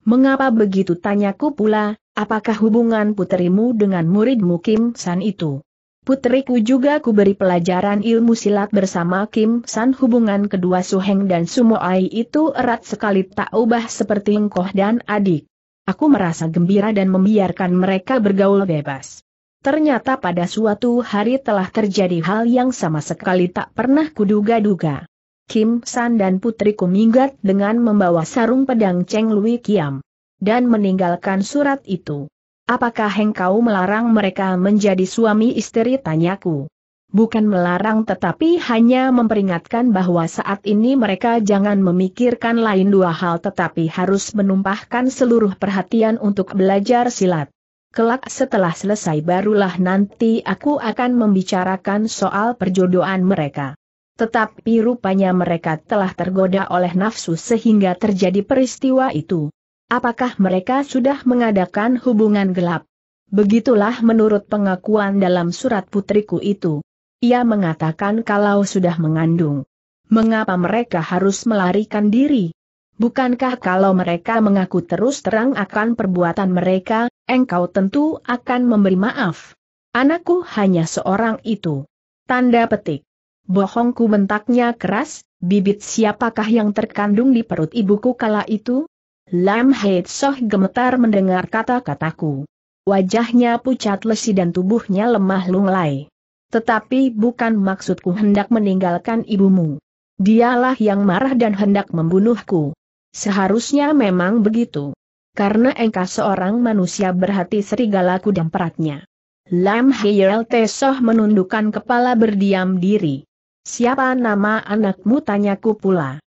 Mengapa begitu tanyaku pula, apakah hubungan putrimu dengan muridmu Kim San itu? Putriku juga kuberi pelajaran ilmu silat bersama Kim San hubungan kedua Suheng dan Sumo Ai itu erat sekali tak ubah seperti engkoh dan adik. Aku merasa gembira dan membiarkan mereka bergaul bebas. Ternyata pada suatu hari telah terjadi hal yang sama sekali tak pernah kuduga-duga. Kim San dan putriku minggat dengan membawa sarung pedang Cheng Lui Kiam. Dan meninggalkan surat itu. Apakah engkau melarang mereka menjadi suami istri? Tanyaku. Bukan melarang tetapi hanya memperingatkan bahwa saat ini mereka jangan memikirkan lain dua hal tetapi harus menumpahkan seluruh perhatian untuk belajar silat. Kelak setelah selesai barulah nanti aku akan membicarakan soal perjodohan mereka. Tetapi rupanya mereka telah tergoda oleh nafsu sehingga terjadi peristiwa itu. Apakah mereka sudah mengadakan hubungan gelap? Begitulah menurut pengakuan dalam surat putriku itu. Ia mengatakan kalau sudah mengandung. Mengapa mereka harus melarikan diri? Bukankah kalau mereka mengaku terus terang akan perbuatan mereka, engkau tentu akan memberi maaf? Anakku hanya seorang itu. Tanda petik. Bohongku bentaknya keras, bibit siapakah yang terkandung di perut ibuku kala itu? Lam Heid Soh gemetar mendengar kata-kataku. Wajahnya pucat lesi dan tubuhnya lemah lunglai. Tetapi bukan maksudku hendak meninggalkan ibumu. Dialah yang marah dan hendak membunuhku. Seharusnya memang begitu. Karena engkau seorang manusia berhati serigala kudam peratnya. Lam Heyel Tesoh menundukkan kepala berdiam diri. Siapa nama anakmu tanyaku pula.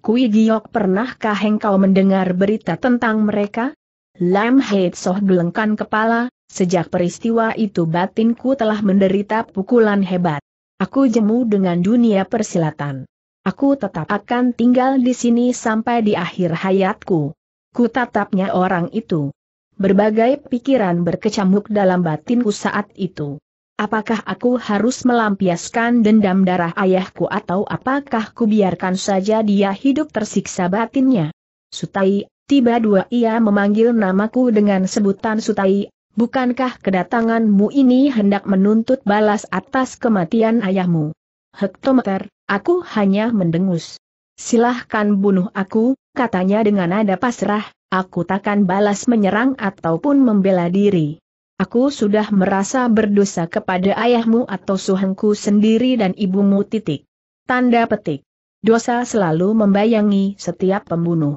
Kui Giok pernahkah engkau mendengar berita tentang mereka? Lam Heid Soh gelengkan kepala, sejak peristiwa itu batinku telah menderita pukulan hebat. Aku jemu dengan dunia persilatan. Aku tetap akan tinggal di sini sampai di akhir hayatku. Ku tatapnya orang itu. Berbagai pikiran berkecamuk dalam batinku saat itu. Apakah aku harus melampiaskan dendam darah ayahku atau apakah ku biarkan saja dia hidup tersiksa batinnya? Sutai, tiba dua ia memanggil namaku dengan sebutan Sutai, bukankah kedatanganmu ini hendak menuntut balas atas kematian ayahmu? Hektometer, aku hanya mendengus. Silahkan bunuh aku, katanya dengan nada pasrah, aku takkan balas menyerang ataupun membela diri. Aku sudah merasa berdosa kepada ayahmu atau suhengku sendiri dan ibumu titik. Tanda petik. Dosa selalu membayangi setiap pembunuh.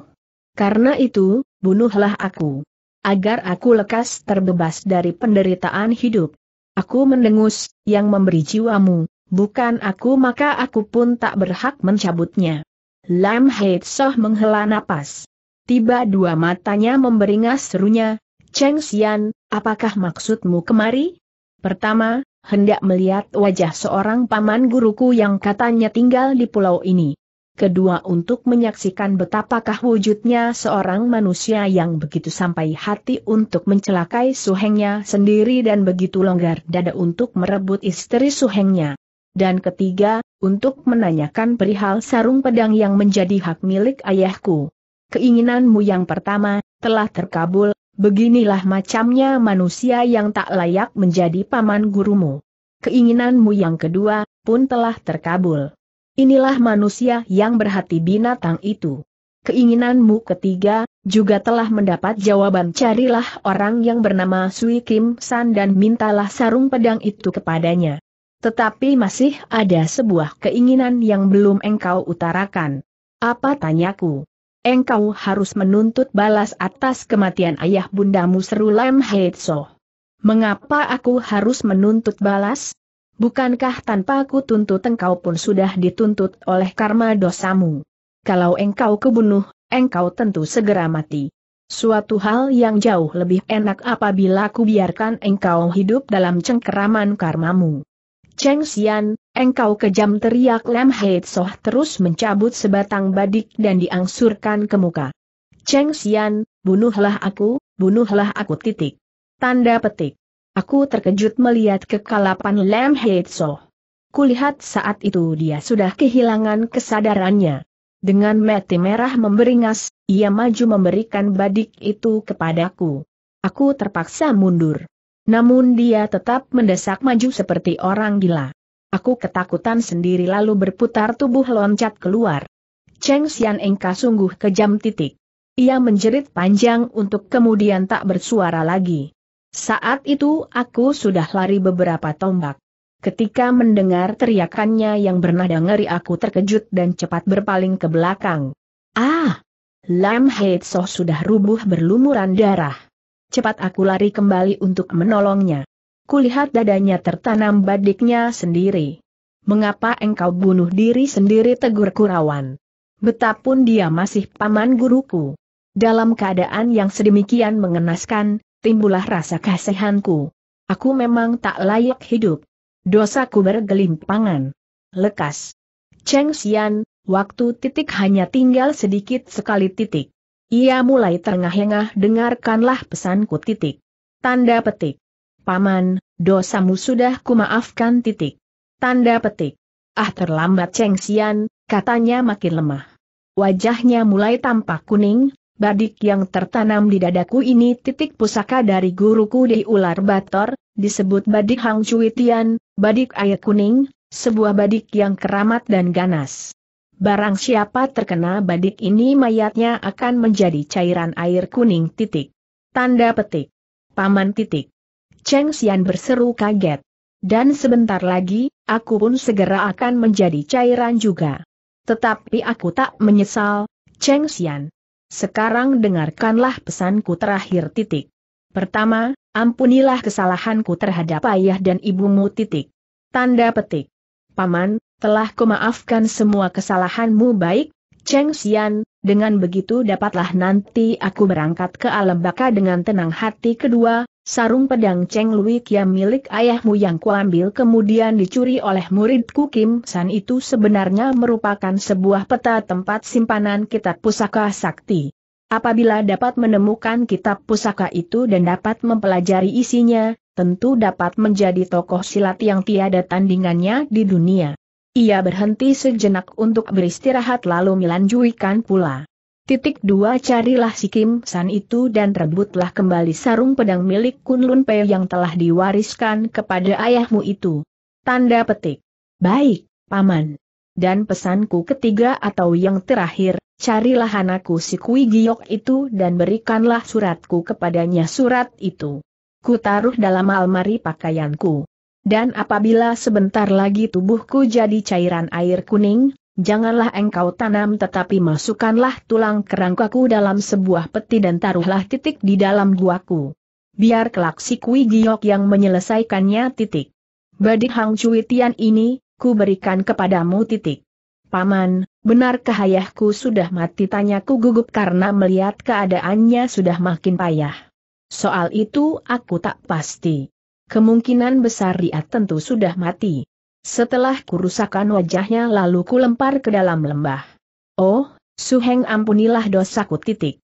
Karena itu, bunuhlah aku. Agar aku lekas terbebas dari penderitaan hidup. Aku mendengus, yang memberi jiwamu, bukan aku maka aku pun tak berhak mencabutnya. Lam Soh menghela napas. Tiba dua matanya memberingas serunya, Cheng Xian, Apakah maksudmu kemari? Pertama, hendak melihat wajah seorang paman guruku yang katanya tinggal di pulau ini. Kedua untuk menyaksikan betapakah wujudnya seorang manusia yang begitu sampai hati untuk mencelakai suhengnya sendiri dan begitu longgar dada untuk merebut istri suhengnya. Dan ketiga, untuk menanyakan perihal sarung pedang yang menjadi hak milik ayahku. Keinginanmu yang pertama, telah terkabul, Beginilah macamnya manusia yang tak layak menjadi paman gurumu. Keinginanmu yang kedua pun telah terkabul. Inilah manusia yang berhati binatang itu. Keinginanmu ketiga juga telah mendapat jawaban. Carilah orang yang bernama Sui Kim San dan mintalah sarung pedang itu kepadanya. Tetapi masih ada sebuah keinginan yang belum engkau utarakan. Apa tanyaku? engkau harus menuntut balas atas kematian ayah bundamu seru Lam Heitso. Mengapa aku harus menuntut balas? Bukankah tanpa aku tuntut engkau pun sudah dituntut oleh karma dosamu? Kalau engkau kebunuh, engkau tentu segera mati. Suatu hal yang jauh lebih enak apabila aku biarkan engkau hidup dalam cengkeraman karmamu. Cheng Xian, Engkau kejam teriak Lam Soh terus mencabut sebatang badik dan diangsurkan ke muka. Cheng Xian, bunuhlah aku, bunuhlah aku titik. Tanda petik. Aku terkejut melihat kekalapan Lam Soh. Kulihat saat itu dia sudah kehilangan kesadarannya. Dengan mati merah memberingas, ia maju memberikan badik itu kepadaku. Aku terpaksa mundur. Namun dia tetap mendesak maju seperti orang gila. Aku ketakutan sendiri lalu berputar tubuh loncat keluar. Cheng Xian Engka sungguh kejam titik. Ia menjerit panjang untuk kemudian tak bersuara lagi. Saat itu aku sudah lari beberapa tombak. Ketika mendengar teriakannya yang bernada ngeri aku terkejut dan cepat berpaling ke belakang. Ah! Lam Heid Soh sudah rubuh berlumuran darah. Cepat aku lari kembali untuk menolongnya kulihat dadanya tertanam badiknya sendiri. Mengapa engkau bunuh diri sendiri tegur Kurawan? Betapun dia masih paman guruku. Dalam keadaan yang sedemikian mengenaskan, timbullah rasa kasihanku. Aku memang tak layak hidup. Dosaku bergelimpangan. Lekas. Cheng Xian, waktu titik hanya tinggal sedikit sekali titik. Ia mulai terengah-engah dengarkanlah pesanku titik. Tanda petik. Paman, dosamu sudah kumaafkan titik. Tanda petik. Ah terlambat Cheng Xian, katanya makin lemah. Wajahnya mulai tampak kuning, badik yang tertanam di dadaku ini titik pusaka dari guruku di ular bator, disebut badik Hang Chui Tian, badik air kuning, sebuah badik yang keramat dan ganas. Barang siapa terkena badik ini mayatnya akan menjadi cairan air kuning titik. Tanda petik. Paman titik. Cheng Xian berseru kaget. Dan sebentar lagi, aku pun segera akan menjadi cairan juga. Tetapi aku tak menyesal, Cheng Xian. Sekarang dengarkanlah pesanku terakhir titik. Pertama, ampunilah kesalahanku terhadap ayah dan ibumu titik. Tanda petik. Paman, telah kumaafkan semua kesalahanmu baik, Cheng Xian, dengan begitu dapatlah nanti aku berangkat ke alam baka dengan tenang hati kedua, sarung pedang Cheng Lui Kiam milik ayahmu yang kuambil kemudian dicuri oleh muridku Kim San itu sebenarnya merupakan sebuah peta tempat simpanan kitab pusaka sakti. Apabila dapat menemukan kitab pusaka itu dan dapat mempelajari isinya, tentu dapat menjadi tokoh silat yang tiada tandingannya di dunia. Ia berhenti sejenak untuk beristirahat lalu melanjutkan pula. Titik dua carilah si Kim San itu dan rebutlah kembali sarung pedang milik Kunlun Lun Pei yang telah diwariskan kepada ayahmu itu. Tanda petik. Baik, Paman. Dan pesanku ketiga atau yang terakhir, carilah anakku si Kui Giok itu dan berikanlah suratku kepadanya surat itu. Ku taruh dalam almari pakaianku. Dan apabila sebentar lagi tubuhku jadi cairan air kuning, Janganlah engkau tanam tetapi masukkanlah tulang kerangkaku dalam sebuah peti dan taruhlah titik di dalam guaku. Biar kelak si Kui Giok yang menyelesaikannya titik. Badik Hang Cui Tian ini, ku berikan kepadamu titik. Paman, benarkah ayahku sudah mati tanyaku gugup karena melihat keadaannya sudah makin payah. Soal itu aku tak pasti. Kemungkinan besar dia tentu sudah mati. Setelah kurusakan wajahnya lalu kulempar ke dalam lembah. Oh, Suheng ampunilah dosaku titik.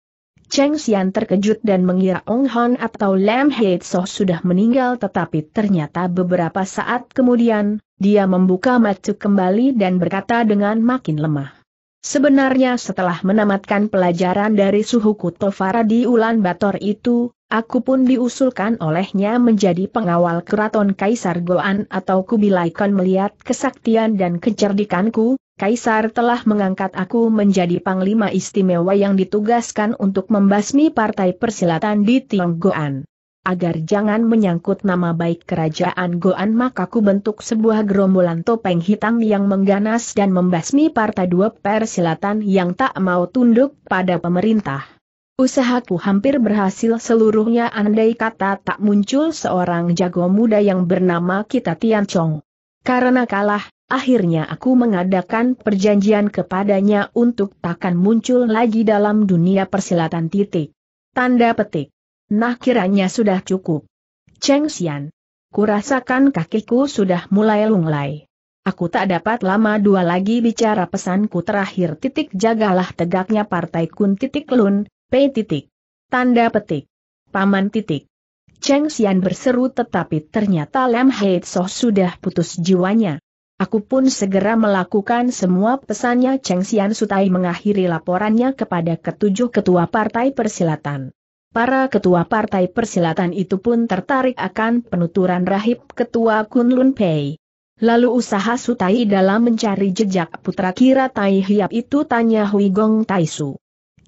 Cheng Xian terkejut dan mengira Ong Hon atau Lam Hei Soh sudah meninggal tetapi ternyata beberapa saat kemudian, dia membuka mata kembali dan berkata dengan makin lemah. Sebenarnya setelah menamatkan pelajaran dari suhuku Tofara di Ulan Bator itu, Aku pun diusulkan olehnya menjadi pengawal keraton Kaisar Goan atau Kubilaikan melihat kesaktian dan kecerdikanku, Kaisar telah mengangkat aku menjadi panglima istimewa yang ditugaskan untuk membasmi partai persilatan di Goan. Agar jangan menyangkut nama baik kerajaan Goan maka ku bentuk sebuah gerombolan topeng hitam yang mengganas dan membasmi partai dua persilatan yang tak mau tunduk pada pemerintah. Usahaku hampir berhasil seluruhnya andai kata tak muncul seorang jago muda yang bernama Kita Tian Chong. Karena kalah, akhirnya aku mengadakan perjanjian kepadanya untuk takkan muncul lagi dalam dunia persilatan titik. Tanda petik. Nah kiranya sudah cukup. Cheng Xian. Kurasakan kakiku sudah mulai lunglai. Aku tak dapat lama dua lagi bicara pesanku terakhir titik jagalah tegaknya partai kun titik lun, P titik. Tanda petik. Paman titik. Cheng Xian berseru tetapi ternyata Lam Hei Soh sudah putus jiwanya. Aku pun segera melakukan semua pesannya Cheng Xian Sutai mengakhiri laporannya kepada ketujuh ketua partai persilatan. Para ketua partai persilatan itu pun tertarik akan penuturan rahib ketua Kunlun Pei. Lalu usaha Sutai dalam mencari jejak putra kira Tai Hiap itu tanya Hui Gong Taisu.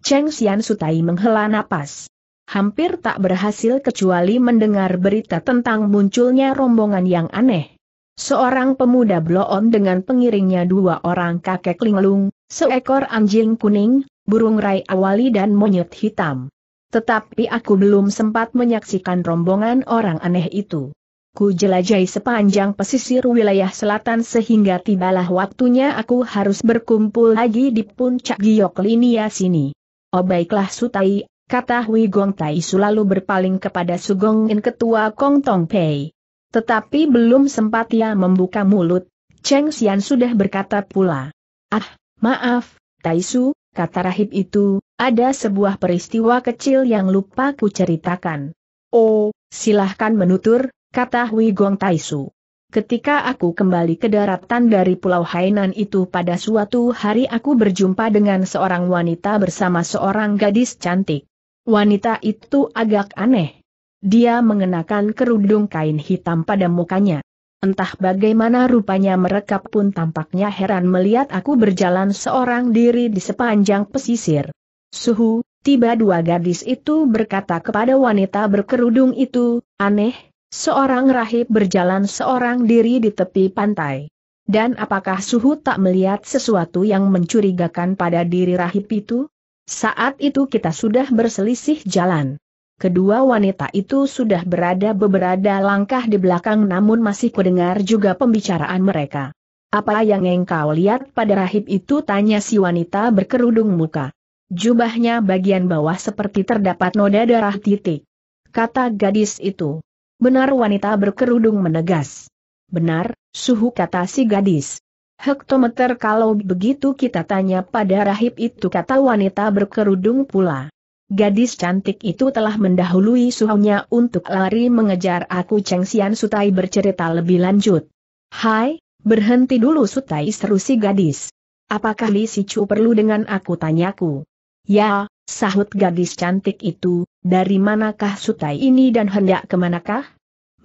Cheng Xian Sutai menghela napas. Hampir tak berhasil kecuali mendengar berita tentang munculnya rombongan yang aneh. Seorang pemuda bloon dengan pengiringnya dua orang kakek linglung, seekor anjing kuning, burung rai awali dan monyet hitam. Tetapi aku belum sempat menyaksikan rombongan orang aneh itu. Ku jelajahi sepanjang pesisir wilayah selatan sehingga tibalah waktunya aku harus berkumpul lagi di puncak Giok Linia sini. Oh baiklah Sutai, kata Hui Gong Tai Su lalu berpaling kepada Sugong In Ketua Kong Tong Pei. Tetapi belum sempat ia membuka mulut, Cheng Xian sudah berkata pula. Ah, maaf, Tai Su, kata rahib itu, ada sebuah peristiwa kecil yang lupa ku ceritakan. Oh, silahkan menutur, kata Hui Gong Taisu. Ketika aku kembali ke daratan dari Pulau Hainan itu pada suatu hari aku berjumpa dengan seorang wanita bersama seorang gadis cantik. Wanita itu agak aneh. Dia mengenakan kerudung kain hitam pada mukanya. Entah bagaimana rupanya mereka pun tampaknya heran melihat aku berjalan seorang diri di sepanjang pesisir. Suhu, tiba dua gadis itu berkata kepada wanita berkerudung itu, aneh, Seorang rahib berjalan seorang diri di tepi pantai. Dan apakah suhu tak melihat sesuatu yang mencurigakan pada diri rahib itu? Saat itu kita sudah berselisih jalan. Kedua wanita itu sudah berada beberapa langkah di belakang namun masih kudengar juga pembicaraan mereka. Apa yang engkau lihat pada rahib itu tanya si wanita berkerudung muka. Jubahnya bagian bawah seperti terdapat noda darah titik. Kata gadis itu. Benar wanita berkerudung menegas. Benar, suhu kata si gadis. Hektometer kalau begitu kita tanya pada rahib itu kata wanita berkerudung pula. Gadis cantik itu telah mendahului suhunya untuk lari mengejar aku Cheng Xian Sutai bercerita lebih lanjut. Hai, berhenti dulu Sutai seru si gadis. Apakah Li Chu perlu dengan aku tanyaku? Ya, Sahut gadis cantik itu, dari manakah sutai ini dan hendak kemanakah?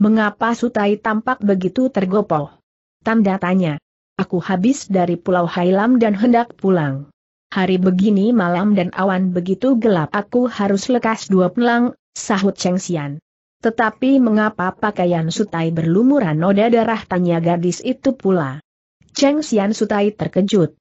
Mengapa sutai tampak begitu tergopoh? Tanda tanya. Aku habis dari Pulau Hailam dan hendak pulang. Hari begini malam dan awan begitu gelap aku harus lekas dua pelang, sahut Cheng Xian. Tetapi mengapa pakaian Sutai berlumuran noda darah tanya gadis itu pula. Cheng Xian Sutai terkejut.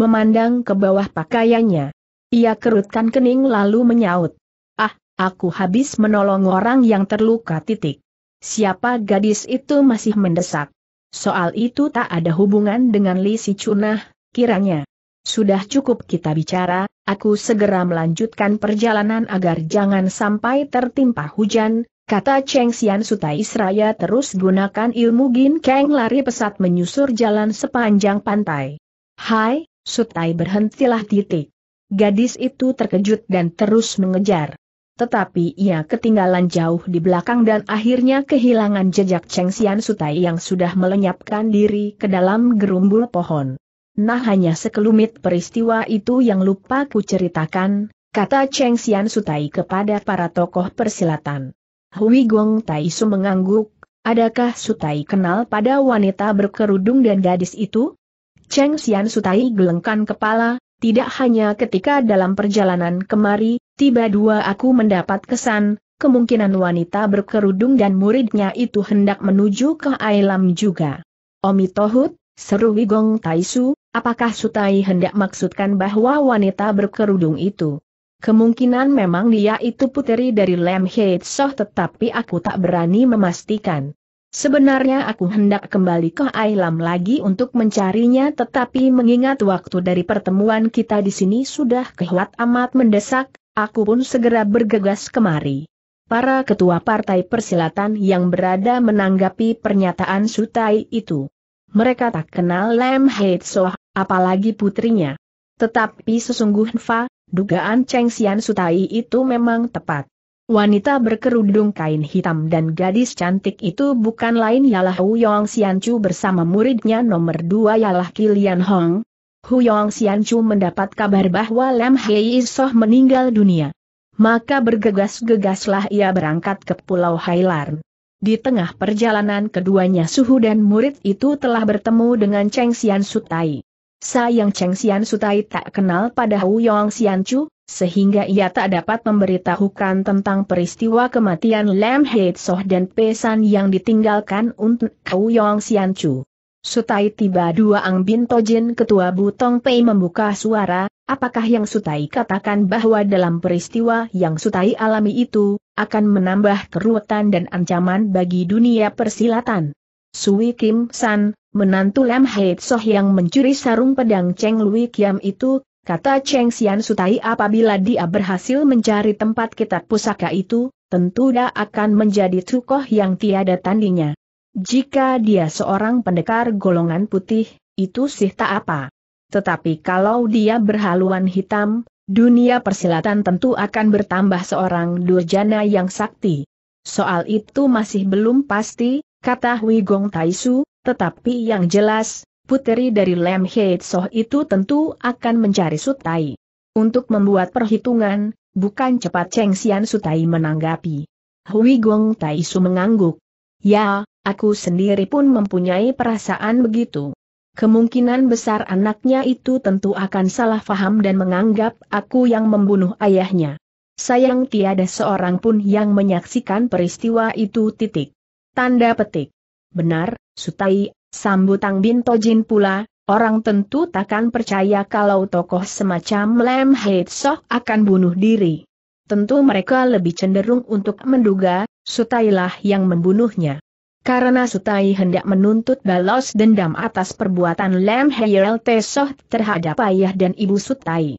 Memandang ke bawah pakaiannya, ia kerutkan kening lalu menyaut. Ah, aku habis menolong orang yang terluka titik. Siapa gadis itu masih mendesak. Soal itu tak ada hubungan dengan Si Cunah, kiranya. Sudah cukup kita bicara, aku segera melanjutkan perjalanan agar jangan sampai tertimpa hujan, kata Cheng Xian Sutai Israya terus gunakan ilmu Gin Kang lari pesat menyusur jalan sepanjang pantai. Hai, Sutai berhentilah titik. Gadis itu terkejut dan terus mengejar. Tetapi ia ketinggalan jauh di belakang dan akhirnya kehilangan jejak Cheng Xian Sutai yang sudah melenyapkan diri ke dalam gerumbul pohon. Nah hanya sekelumit peristiwa itu yang lupa ku ceritakan, kata Cheng Xian Sutai kepada para tokoh persilatan. Hui Gong Tai mengangguk, adakah Sutai kenal pada wanita berkerudung dan gadis itu? Cheng Xian Sutai gelengkan kepala, tidak hanya ketika dalam perjalanan kemari, tiba dua aku mendapat kesan, kemungkinan wanita berkerudung dan muridnya itu hendak menuju ke Ailam juga. Omi Tohut, seru Wigong Taisu, apakah Sutai hendak maksudkan bahwa wanita berkerudung itu? Kemungkinan memang dia itu puteri dari Lem Heitsoh tetapi aku tak berani memastikan. Sebenarnya aku hendak kembali ke Ailam lagi untuk mencarinya tetapi mengingat waktu dari pertemuan kita di sini sudah kehwat amat mendesak, aku pun segera bergegas kemari. Para ketua partai persilatan yang berada menanggapi pernyataan Sutai itu. Mereka tak kenal Lam Lem Soh, apalagi putrinya. Tetapi sesungguhnya, dugaan Cheng Xian Sutai itu memang tepat. Wanita berkerudung kain hitam dan gadis cantik itu bukan lain ialah Huyong Xianchu bersama muridnya nomor dua ialah Kilian Hong. Huyong Xianchu mendapat kabar bahwa Lam Hei Soh meninggal dunia. Maka bergegas-gegaslah ia berangkat ke Pulau Hailarn. Di tengah perjalanan keduanya suhu dan murid itu telah bertemu dengan Cheng Xian Sutai. Sayang Cheng Xian Sutai tak kenal pada Huyong Xianchu, sehingga ia tak dapat memberitahukan tentang peristiwa kematian Lam Heid Soh dan pesan yang ditinggalkan untuk Kau Yong Sian Chu. Sutai tiba dua Ang Bin Tojin ketua Butong Pei membuka suara, apakah yang Sutai katakan bahwa dalam peristiwa yang Sutai alami itu, akan menambah keruwetan dan ancaman bagi dunia persilatan. Sui Kim San, menantu Lam Heid Soh yang mencuri sarung pedang Cheng Lui Kiam itu, Kata Cheng Xian Sutai apabila dia berhasil mencari tempat kitab pusaka itu, tentu dia akan menjadi tukoh yang tiada tandingnya. Jika dia seorang pendekar golongan putih, itu sih tak apa. Tetapi kalau dia berhaluan hitam, dunia persilatan tentu akan bertambah seorang durjana yang sakti. Soal itu masih belum pasti, kata Hui Gong Taisu, tetapi yang jelas, puteri dari Lem Soh itu tentu akan mencari Sutai. Untuk membuat perhitungan, bukan cepat Cheng Xian Sutai menanggapi. Hui Gong Tai Su mengangguk. Ya, aku sendiri pun mempunyai perasaan begitu. Kemungkinan besar anaknya itu tentu akan salah faham dan menganggap aku yang membunuh ayahnya. Sayang tiada seorang pun yang menyaksikan peristiwa itu titik. Tanda petik. Benar, Sutai Sambutang Bintojin pula, orang tentu takkan percaya kalau tokoh semacam Lem Soh akan bunuh diri. Tentu mereka lebih cenderung untuk menduga, Sutailah yang membunuhnya. Karena Sutai hendak menuntut balas dendam atas perbuatan Lem Heil Tesoh terhadap ayah dan ibu Sutai.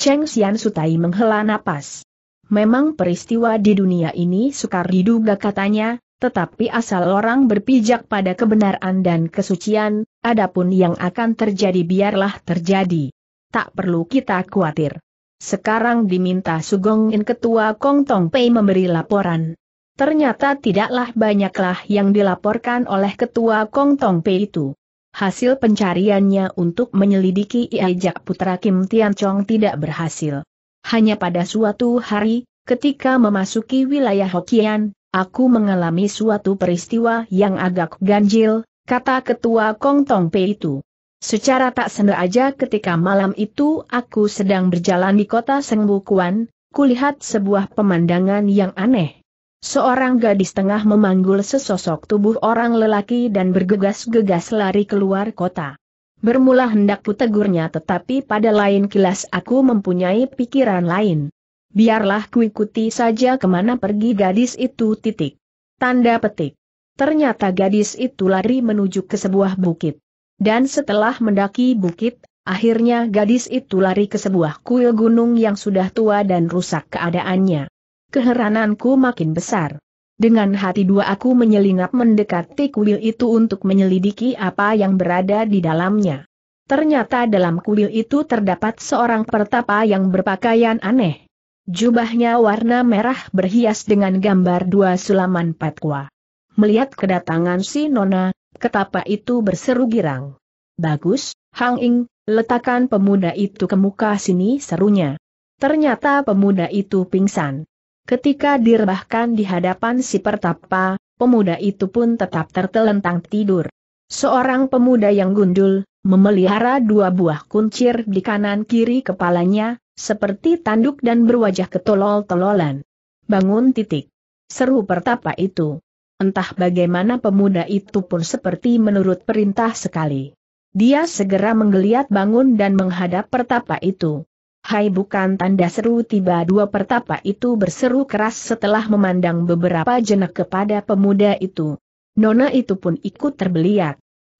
Cheng Xian Sutai menghela napas. Memang peristiwa di dunia ini sukar diduga katanya, tetapi asal orang berpijak pada kebenaran dan kesucian, adapun yang akan terjadi biarlah terjadi. Tak perlu kita khawatir. Sekarang diminta Sugong Ketua Kong Tong Pei memberi laporan. Ternyata tidaklah banyaklah yang dilaporkan oleh Ketua Kong Tong Pei itu. Hasil pencariannya untuk menyelidiki Iajak Putra Kim Tian Chong tidak berhasil. Hanya pada suatu hari, ketika memasuki wilayah Hokian, aku mengalami suatu peristiwa yang agak ganjil, kata ketua Kong Tong Pei itu. Secara tak sengaja ketika malam itu aku sedang berjalan di kota Sengbukuan, kulihat sebuah pemandangan yang aneh. Seorang gadis tengah memanggul sesosok tubuh orang lelaki dan bergegas-gegas lari keluar kota. Bermula hendak kutegurnya tetapi pada lain kilas aku mempunyai pikiran lain biarlah kuikuti saja kemana pergi gadis itu titik. Tanda petik. Ternyata gadis itu lari menuju ke sebuah bukit. Dan setelah mendaki bukit, akhirnya gadis itu lari ke sebuah kuil gunung yang sudah tua dan rusak keadaannya. Keherananku makin besar. Dengan hati dua aku menyelinap mendekati kuil itu untuk menyelidiki apa yang berada di dalamnya. Ternyata dalam kuil itu terdapat seorang pertapa yang berpakaian aneh. Jubahnya warna merah berhias dengan gambar dua sulaman patwa. Melihat kedatangan si Nona, ketapa itu berseru girang. Bagus, Hang Ing, letakkan pemuda itu ke muka sini serunya. Ternyata pemuda itu pingsan. Ketika direbahkan di hadapan si pertapa, pemuda itu pun tetap tertelentang tidur. Seorang pemuda yang gundul, memelihara dua buah kuncir di kanan kiri kepalanya, seperti tanduk dan berwajah ketolol-tololan. Bangun titik. Seru pertapa itu. Entah bagaimana pemuda itu pun seperti menurut perintah sekali. Dia segera menggeliat bangun dan menghadap pertapa itu. Hai bukan tanda seru tiba dua pertapa itu berseru keras setelah memandang beberapa jenak kepada pemuda itu. Nona itu pun ikut terbeliak.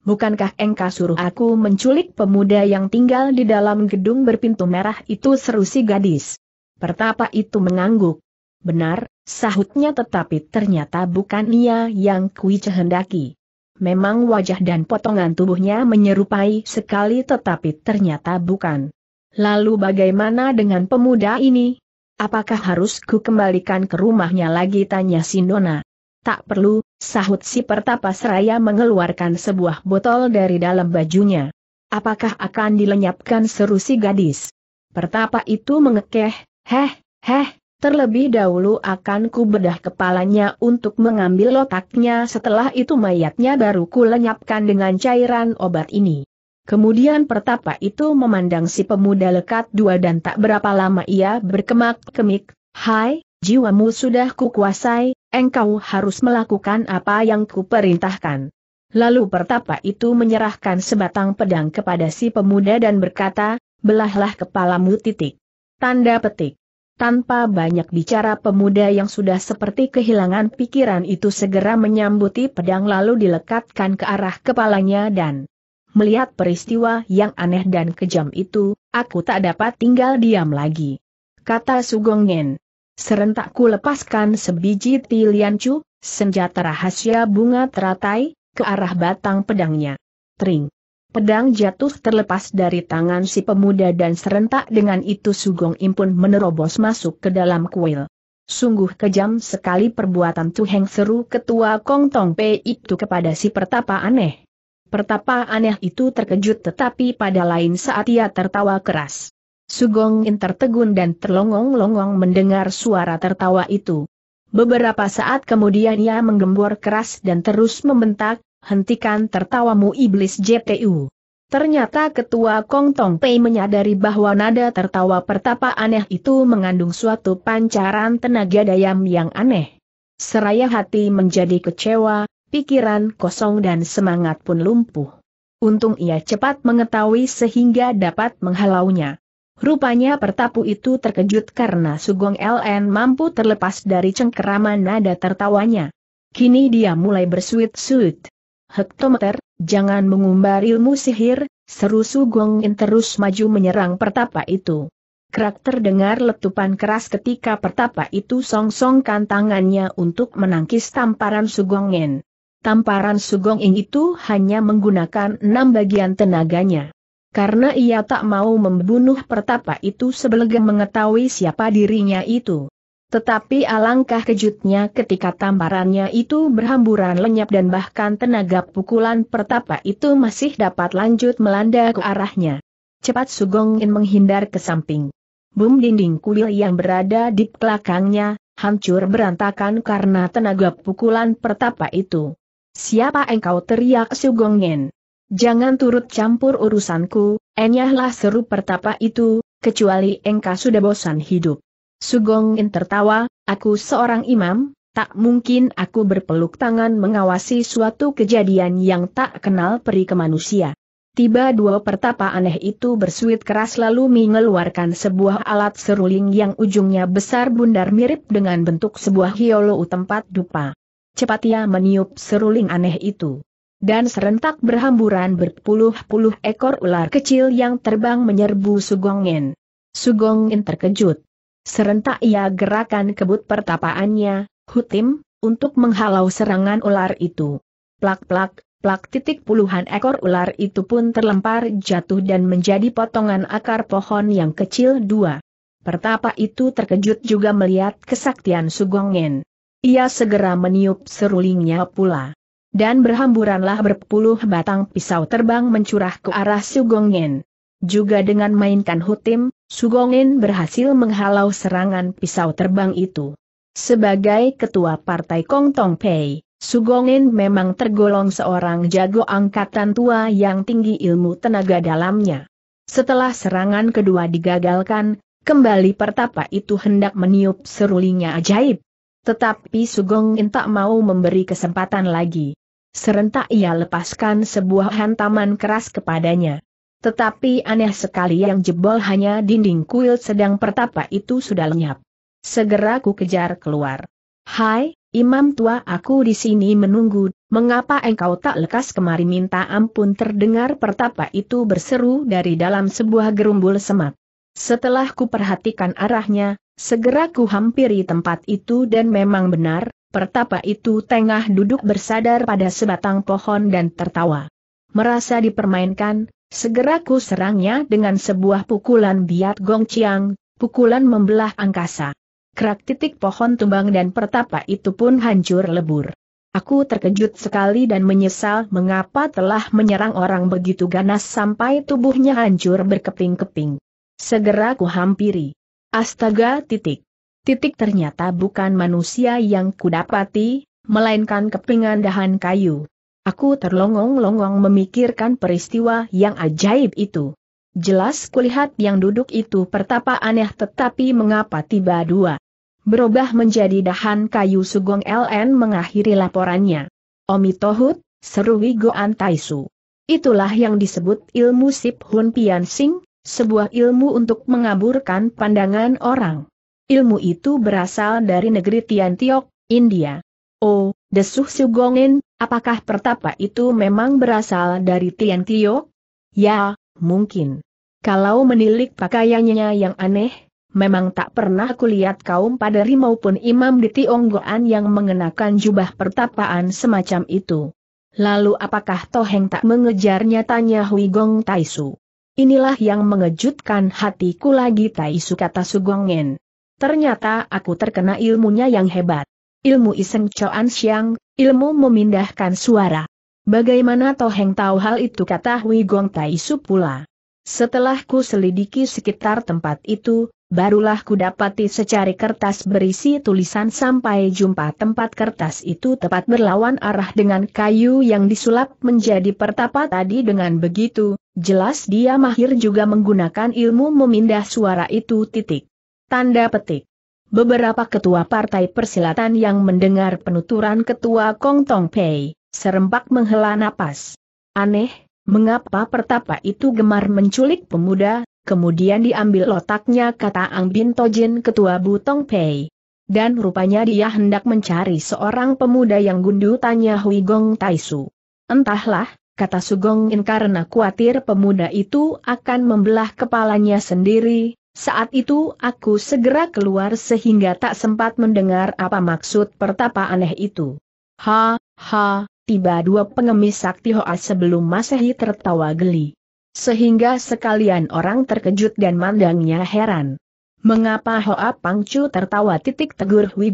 Bukankah engkau suruh aku menculik pemuda yang tinggal di dalam gedung berpintu merah itu seru si gadis? Pertapa itu mengangguk. Benar, sahutnya tetapi ternyata bukan ia yang kui cehendaki. Memang wajah dan potongan tubuhnya menyerupai sekali tetapi ternyata bukan. Lalu bagaimana dengan pemuda ini? Apakah harus ku kembalikan ke rumahnya lagi tanya Sindona. Tak perlu, Sahut si pertapa seraya mengeluarkan sebuah botol dari dalam bajunya. Apakah akan dilenyapkan seru si gadis? Pertapa itu mengekeh, heh, heh, terlebih dahulu akan ku bedah kepalanya untuk mengambil otaknya setelah itu mayatnya baru ku lenyapkan dengan cairan obat ini. Kemudian pertapa itu memandang si pemuda lekat dua dan tak berapa lama ia berkemak-kemik, Hai, jiwamu sudah kukuasai, engkau harus melakukan apa yang kuperintahkan. Lalu pertapa itu menyerahkan sebatang pedang kepada si pemuda dan berkata, belahlah kepalamu titik. Tanda petik. Tanpa banyak bicara pemuda yang sudah seperti kehilangan pikiran itu segera menyambuti pedang lalu dilekatkan ke arah kepalanya dan melihat peristiwa yang aneh dan kejam itu, aku tak dapat tinggal diam lagi. Kata Sugongen. Serentak ku lepaskan sebiji tiliancu, senjata rahasia bunga teratai, ke arah batang pedangnya. Tring. Pedang jatuh terlepas dari tangan si pemuda dan serentak dengan itu Sugong Impun menerobos masuk ke dalam kuil. Sungguh kejam sekali perbuatan heng seru ketua Kong Tong Pei itu kepada si pertapa aneh. Pertapa aneh itu terkejut tetapi pada lain saat ia tertawa keras. Sugong In tertegun dan terlongong-longong mendengar suara tertawa itu. Beberapa saat kemudian ia menggembor keras dan terus membentak, hentikan tertawamu iblis JTU. Ternyata ketua Kong Tong Pei menyadari bahwa nada tertawa pertapa aneh itu mengandung suatu pancaran tenaga dayam yang aneh. Seraya hati menjadi kecewa, pikiran kosong dan semangat pun lumpuh. Untung ia cepat mengetahui sehingga dapat menghalaunya. Rupanya pertapu itu terkejut karena Sugong LN mampu terlepas dari cengkeraman nada tertawanya. Kini dia mulai bersuit-suit. Hektometer, jangan mengumbar ilmu sihir, seru Sugong In terus maju menyerang pertapa itu. Krak terdengar letupan keras ketika pertapa itu song-songkan tangannya untuk menangkis tamparan Sugong In. Tamparan Sugong In itu hanya menggunakan enam bagian tenaganya karena ia tak mau membunuh pertapa itu sebelum mengetahui siapa dirinya itu. Tetapi alangkah kejutnya ketika tamparannya itu berhamburan lenyap dan bahkan tenaga pukulan pertapa itu masih dapat lanjut melanda ke arahnya. Cepat Sugong In menghindar ke samping. Bum dinding kuil yang berada di belakangnya, hancur berantakan karena tenaga pukulan pertapa itu. Siapa engkau teriak Sugong In? Jangan turut campur urusanku, enyahlah seru pertapa itu, kecuali engkau sudah bosan hidup. Sugong In tertawa, aku seorang imam, tak mungkin aku berpeluk tangan mengawasi suatu kejadian yang tak kenal peri ke manusia. Tiba dua pertapa aneh itu bersuit keras lalu mengeluarkan sebuah alat seruling yang ujungnya besar bundar mirip dengan bentuk sebuah hiolo tempat dupa. Cepat ia meniup seruling aneh itu dan serentak berhamburan berpuluh-puluh ekor ular kecil yang terbang menyerbu Sugongin. Sugongin terkejut. Serentak ia gerakan kebut pertapaannya, hutim, untuk menghalau serangan ular itu. Plak-plak, plak titik puluhan ekor ular itu pun terlempar jatuh dan menjadi potongan akar pohon yang kecil dua. Pertapa itu terkejut juga melihat kesaktian Sugongin. Ia segera meniup serulingnya pula dan berhamburanlah berpuluh batang pisau terbang mencurah ke arah Sugongin. Juga dengan mainkan hutim, Sugongin berhasil menghalau serangan pisau terbang itu. Sebagai ketua partai Kong Tong Pei, Sugongin memang tergolong seorang jago angkatan tua yang tinggi ilmu tenaga dalamnya. Setelah serangan kedua digagalkan, kembali pertapa itu hendak meniup serulingnya ajaib. Tetapi Sugong tak mau memberi kesempatan lagi. Serentak ia lepaskan sebuah hantaman keras kepadanya. Tetapi aneh sekali yang jebol hanya dinding kuil sedang pertapa itu sudah lenyap. Segera ku kejar keluar. Hai, imam tua aku di sini menunggu, mengapa engkau tak lekas kemari minta ampun terdengar pertapa itu berseru dari dalam sebuah gerumbul semak. Setelah ku perhatikan arahnya, segera ku hampiri tempat itu dan memang benar, Pertapa itu tengah duduk bersadar pada sebatang pohon dan tertawa. Merasa dipermainkan, segera ku serangnya dengan sebuah pukulan biat gongciang, pukulan membelah angkasa. Kerak titik pohon tumbang dan pertapa itu pun hancur lebur. Aku terkejut sekali dan menyesal mengapa telah menyerang orang begitu ganas sampai tubuhnya hancur berkeping-keping. Segera ku hampiri. Astaga titik titik ternyata bukan manusia yang kudapati, melainkan kepingan dahan kayu. Aku terlongong-longong memikirkan peristiwa yang ajaib itu. Jelas kulihat yang duduk itu pertapa aneh tetapi mengapa tiba dua. Berubah menjadi dahan kayu Sugong LN mengakhiri laporannya. Omi Tohut, seru Wigoan Taisu. Itulah yang disebut ilmu Sip Hun Pian Sing, sebuah ilmu untuk mengaburkan pandangan orang. Ilmu itu berasal dari negeri Tiantiok, India. Oh, desuh Sugongin, apakah pertapa itu memang berasal dari Tiantiok? Ya, mungkin. Kalau menilik pakaiannya yang aneh, memang tak pernah kulihat kaum padari maupun imam di Tionggoan yang mengenakan jubah pertapaan semacam itu. Lalu apakah Toheng tak mengejarnya tanya Hui Gong Taisu. Inilah yang mengejutkan hatiku lagi Taisu kata Sugongen. Ternyata aku terkena ilmunya yang hebat. Ilmu iseng coan siang, ilmu memindahkan suara. Bagaimana Toheng tahu hal itu kata Hui Gong Tai pula. Setelah ku selidiki sekitar tempat itu, barulah ku dapati secari kertas berisi tulisan sampai jumpa tempat kertas itu tepat berlawan arah dengan kayu yang disulap menjadi pertapa tadi dengan begitu, jelas dia mahir juga menggunakan ilmu memindah suara itu titik. Tanda petik. Beberapa ketua partai persilatan yang mendengar penuturan ketua Kong Tong Pei, serempak menghela napas. Aneh, mengapa pertapa itu gemar menculik pemuda, kemudian diambil otaknya kata Ang Bin Tojin ketua Bu Tong Pei. Dan rupanya dia hendak mencari seorang pemuda yang gundu tanya Hui Gong Taisu. Entahlah, kata Sugong In karena khawatir pemuda itu akan membelah kepalanya sendiri, saat itu aku segera keluar sehingga tak sempat mendengar apa maksud pertapa aneh itu. Ha, ha, tiba dua pengemis sakti Hoa sebelum Masehi tertawa geli. Sehingga sekalian orang terkejut dan mandangnya heran. Mengapa Hoa Pangcu tertawa titik tegur Hui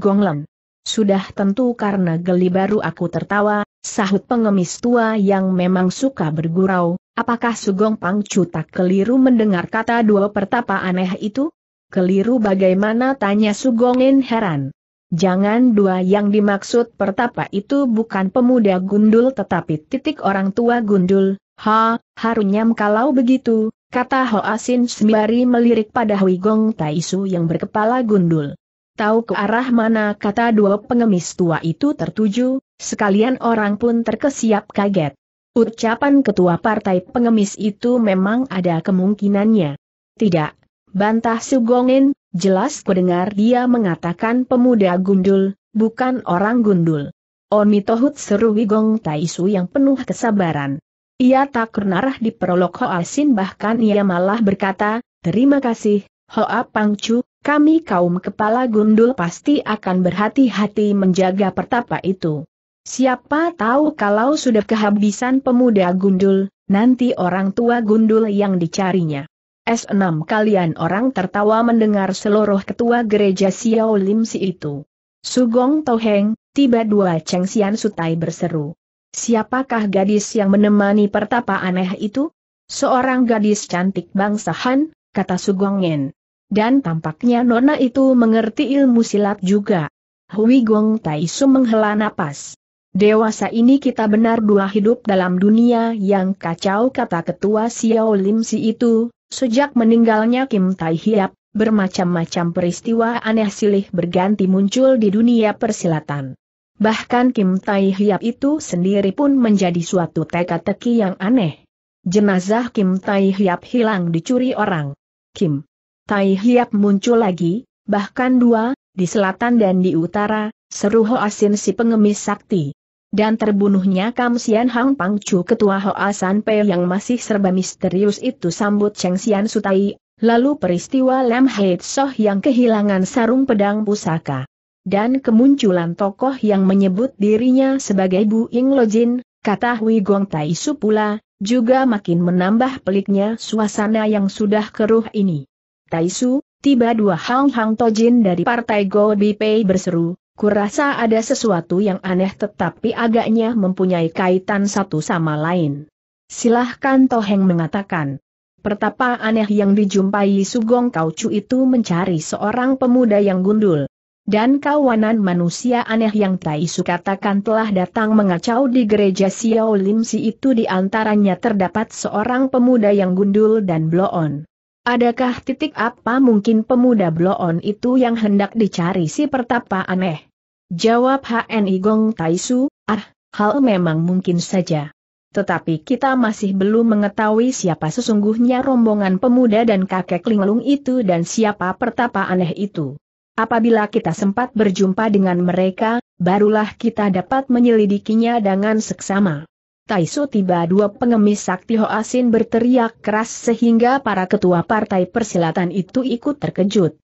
Sudah tentu karena geli baru aku tertawa, Sahut pengemis tua yang memang suka bergurau, apakah Sugong Pangcu tak keliru mendengar kata dua pertapa aneh itu? Keliru bagaimana tanya Sugongin heran. Jangan dua yang dimaksud pertapa itu bukan pemuda gundul tetapi titik orang tua gundul, ha, harunyam kalau begitu, kata Hoasin sembari melirik pada Hui Gong Taisu yang berkepala gundul. Tahu ke arah mana kata dua pengemis tua itu tertuju, sekalian orang pun terkesiap kaget. Ucapan ketua partai pengemis itu memang ada kemungkinannya. Tidak, bantah Sugongin, jelas kudengar dia mengatakan pemuda gundul, bukan orang gundul. Oni Tohut seru Wigong Taisu yang penuh kesabaran. Ia tak kenarah di prolog Hoa Sin bahkan ia malah berkata, terima kasih, Hoa Pangcu, kami kaum kepala gundul pasti akan berhati-hati menjaga pertapa itu. Siapa tahu kalau sudah kehabisan pemuda gundul, nanti orang tua gundul yang dicarinya. S6 kalian orang tertawa mendengar seluruh ketua gereja Xiao Lim Si itu. Sugong Toheng, tiba dua Cheng Xian Sutai berseru. Siapakah gadis yang menemani pertapa aneh itu? Seorang gadis cantik bangsa Han, kata Sugong Yen. Dan tampaknya Nona itu mengerti ilmu silat juga. Hui Gong Tai Su menghela napas. Dewasa ini kita benar dua hidup dalam dunia yang kacau kata ketua Xiao Lim Si itu, sejak meninggalnya Kim Tai Hiap, bermacam-macam peristiwa aneh silih berganti muncul di dunia persilatan. Bahkan Kim Tai Hiap itu sendiri pun menjadi suatu teka-teki yang aneh. Jenazah Kim Tai Hiap hilang dicuri orang. Kim Tai Hiap muncul lagi, bahkan dua, di selatan dan di utara, seru Asin si pengemis sakti. Dan terbunuhnya Kam Sian Hang Pangcu ketua Hoa Asan Pei yang masih serba misterius itu sambut Cheng Sian Sutai, lalu peristiwa Lam Hait Soh yang kehilangan sarung pedang pusaka. Dan kemunculan tokoh yang menyebut dirinya sebagai Bu Lo Lojin, kata Hui Gong Tai Su pula, juga makin menambah peliknya suasana yang sudah keruh ini. Taisu, tiba dua Hang Hang Tojin dari partai Go Bipei berseru, kurasa ada sesuatu yang aneh tetapi agaknya mempunyai kaitan satu sama lain. Silahkan Toheng mengatakan. Pertapa aneh yang dijumpai Sugong Kaucu itu mencari seorang pemuda yang gundul. Dan kawanan manusia aneh yang Taisu katakan telah datang mengacau di gereja Xiao Limsi itu di antaranya terdapat seorang pemuda yang gundul dan bloon. Adakah titik apa mungkin pemuda bloon itu yang hendak dicari si pertapa aneh? Jawab HNI Gong Taisu, ah, hal memang mungkin saja. Tetapi kita masih belum mengetahui siapa sesungguhnya rombongan pemuda dan kakek linglung itu dan siapa pertapa aneh itu. Apabila kita sempat berjumpa dengan mereka, barulah kita dapat menyelidikinya dengan seksama. Taisu tiba dua pengemis sakti Ho Asin berteriak keras sehingga para ketua partai persilatan itu ikut terkejut.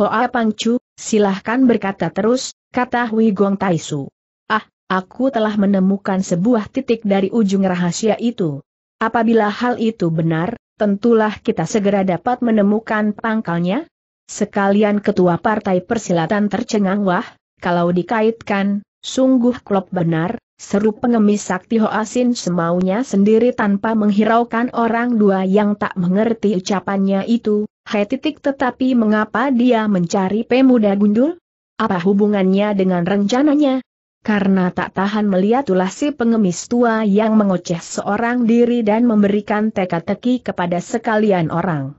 Ho Hoa Pangcu, silahkan berkata terus, kata Hui Gong Taisu. Ah, aku telah menemukan sebuah titik dari ujung rahasia itu. Apabila hal itu benar, tentulah kita segera dapat menemukan pangkalnya. Sekalian ketua partai persilatan tercengang wah, kalau dikaitkan, Sungguh klop benar, seru pengemis sakti Hoasin semaunya sendiri tanpa menghiraukan orang dua yang tak mengerti ucapannya itu, hai titik tetapi mengapa dia mencari pemuda gundul? Apa hubungannya dengan rencananya? Karena tak tahan melihat ulah si pengemis tua yang mengoceh seorang diri dan memberikan teka-teki kepada sekalian orang.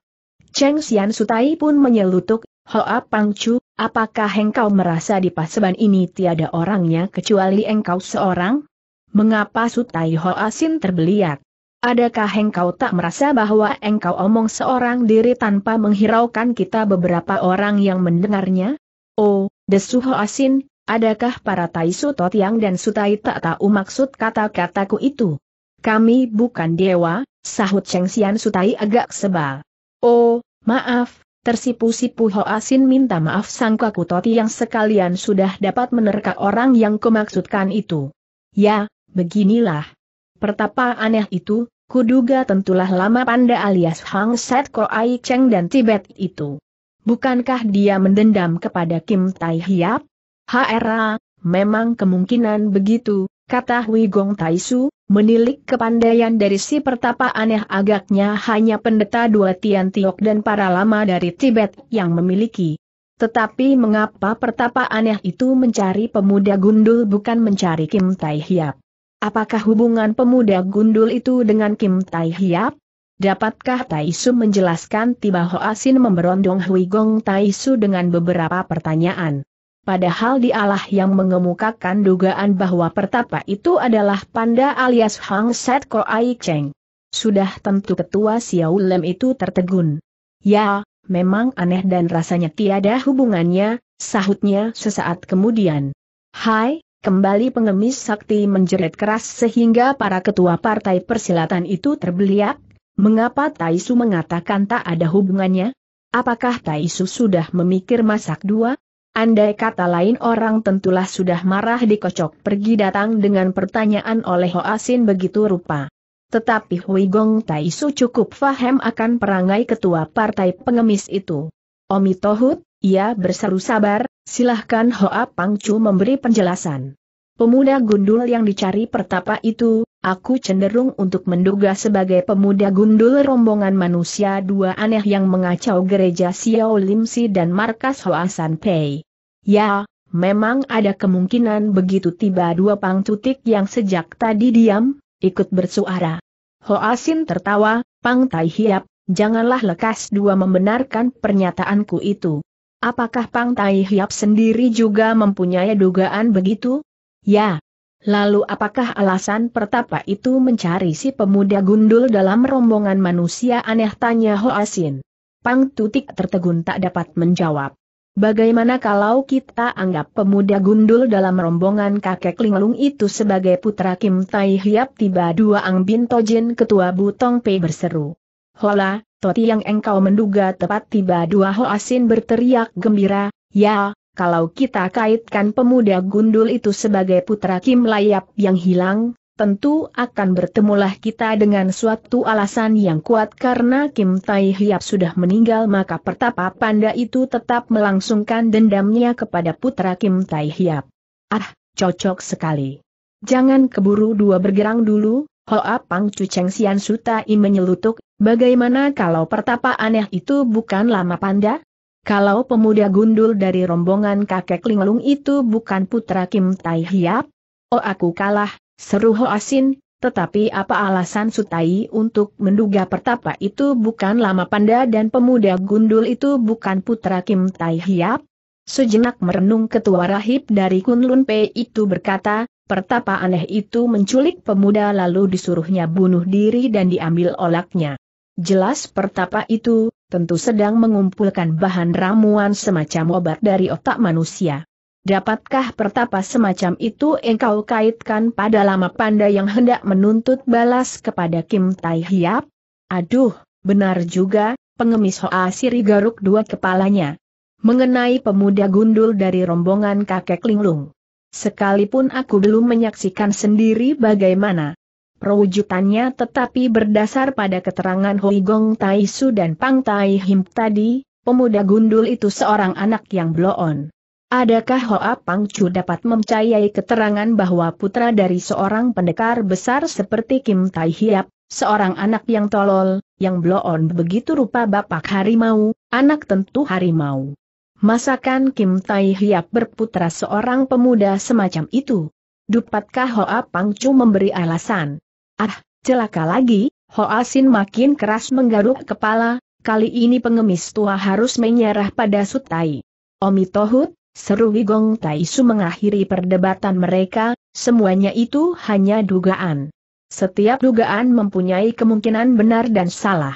Cheng Xian Sutai pun menyelutuk Hoa Pangcu, apakah engkau merasa di paseban ini tiada orangnya kecuali engkau seorang? Mengapa Sutai Hoa Sin terbeliak? Adakah engkau tak merasa bahwa engkau omong seorang diri tanpa menghiraukan kita beberapa orang yang mendengarnya? Oh, desu Hoa Sin, adakah para Tai Suto Yang dan Sutai tak tahu maksud kata-kataku itu? Kami bukan dewa, sahut Cheng Xian Sutai agak sebal. Oh, maaf, Tersipu-sipu Hoasin minta maaf sang Toti yang sekalian sudah dapat menerka orang yang kumaksudkan itu. Ya, beginilah. Pertapa aneh itu, kuduga tentulah lama panda alias Hang Set Ai Cheng dan Tibet itu. Bukankah dia mendendam kepada Kim Tai Hiap? era, memang kemungkinan begitu, kata Hui Gong Taisu, Menilik kepandaian dari si pertapa aneh agaknya hanya pendeta dua Tian Tiok dan para lama dari Tibet yang memiliki. Tetapi mengapa pertapa aneh itu mencari pemuda gundul bukan mencari Kim Tai Hiap? Apakah hubungan pemuda gundul itu dengan Kim Tai Hiap? Dapatkah Tai Su menjelaskan tiba Hoa Sin memberondong Hui Gong Tai Su dengan beberapa pertanyaan? Padahal dialah yang mengemukakan dugaan bahwa pertapa itu adalah panda alias Hang Set Ko Ai Cheng. Sudah tentu ketua Xiao Lem itu tertegun. Ya, memang aneh dan rasanya tiada hubungannya, sahutnya sesaat kemudian. Hai, kembali pengemis sakti menjerit keras sehingga para ketua partai persilatan itu terbeliak. Mengapa Taisu mengatakan tak ada hubungannya? Apakah Taisu sudah memikir masak dua? Andai kata lain orang tentulah sudah marah dikocok pergi datang dengan pertanyaan oleh Hoasin begitu rupa. Tetapi Hui Gong Tai Su cukup faham akan perangai ketua partai pengemis itu. Omi Tohut, ia berseru sabar, silahkan Hoa Pangcu memberi penjelasan. Pemuda gundul yang dicari pertapa itu, aku cenderung untuk menduga sebagai pemuda gundul rombongan manusia dua aneh yang mengacau gereja Xiao Limsi dan markas Hoasan Pei. Ya, memang ada kemungkinan begitu tiba dua tutik yang sejak tadi diam, ikut bersuara. Hoasin tertawa, Pang Tai Hiap, janganlah lekas dua membenarkan pernyataanku itu. Apakah Pang Tai Hiap sendiri juga mempunyai dugaan begitu? Ya, Lalu apakah alasan pertapa itu mencari si pemuda gundul dalam rombongan manusia aneh tanya Ho Asin. Pang Tutik tertegun tak dapat menjawab. Bagaimana kalau kita anggap pemuda gundul dalam rombongan kakek Linglung itu sebagai putra Kim Tai Hiap tiba dua Ang Bin Tojin ketua Butong Pei berseru. Hola, Toti yang engkau menduga tepat tiba dua Ho Asin berteriak gembira, ya, kalau kita kaitkan pemuda gundul itu sebagai putra Kim Layap yang hilang, tentu akan bertemulah kita dengan suatu alasan yang kuat karena Kim Tai Hiap sudah meninggal maka Pertapa Panda itu tetap melangsungkan dendamnya kepada putra Kim Tai Hiap. Ah, cocok sekali. Jangan keburu dua bergerang dulu, Hoa Pang Cuceng Sian Sutai menyelutuk, bagaimana kalau Pertapa aneh itu bukan lama panda? Kalau pemuda gundul dari rombongan kakek Linglung itu bukan putra Kim Tai Hiap? Oh aku kalah, seru Ho Asin, tetapi apa alasan Sutai untuk menduga pertapa itu bukan lama panda dan pemuda gundul itu bukan putra Kim Tai Hiap? Sejenak merenung ketua rahib dari Kunlun Pe itu berkata, pertapa aneh itu menculik pemuda lalu disuruhnya bunuh diri dan diambil olaknya. Jelas pertapa itu, tentu sedang mengumpulkan bahan ramuan semacam obat dari otak manusia. Dapatkah pertapa semacam itu engkau kaitkan pada lama panda yang hendak menuntut balas kepada Kim Tai Hiap? Aduh, benar juga, pengemis Hoa Siri garuk dua kepalanya. Mengenai pemuda gundul dari rombongan kakek Linglung. Sekalipun aku belum menyaksikan sendiri bagaimana perwujudannya tetapi berdasar pada keterangan Hui Gong Tai Su dan Pang Tai Him tadi, pemuda gundul itu seorang anak yang bloon. Adakah Hoa Pang Chu dapat mempercayai keterangan bahwa putra dari seorang pendekar besar seperti Kim Tai Hiap, seorang anak yang tolol, yang bloon begitu rupa bapak harimau, anak tentu harimau. Masakan Kim Tai Hiap berputra seorang pemuda semacam itu? Dupatkah Hoa Chu memberi alasan? Ah, celaka lagi, Hoasin makin keras menggaruk kepala, kali ini pengemis tua harus menyerah pada Sutai. Omi Tohut, seru Wigong Taisu mengakhiri perdebatan mereka, semuanya itu hanya dugaan. Setiap dugaan mempunyai kemungkinan benar dan salah.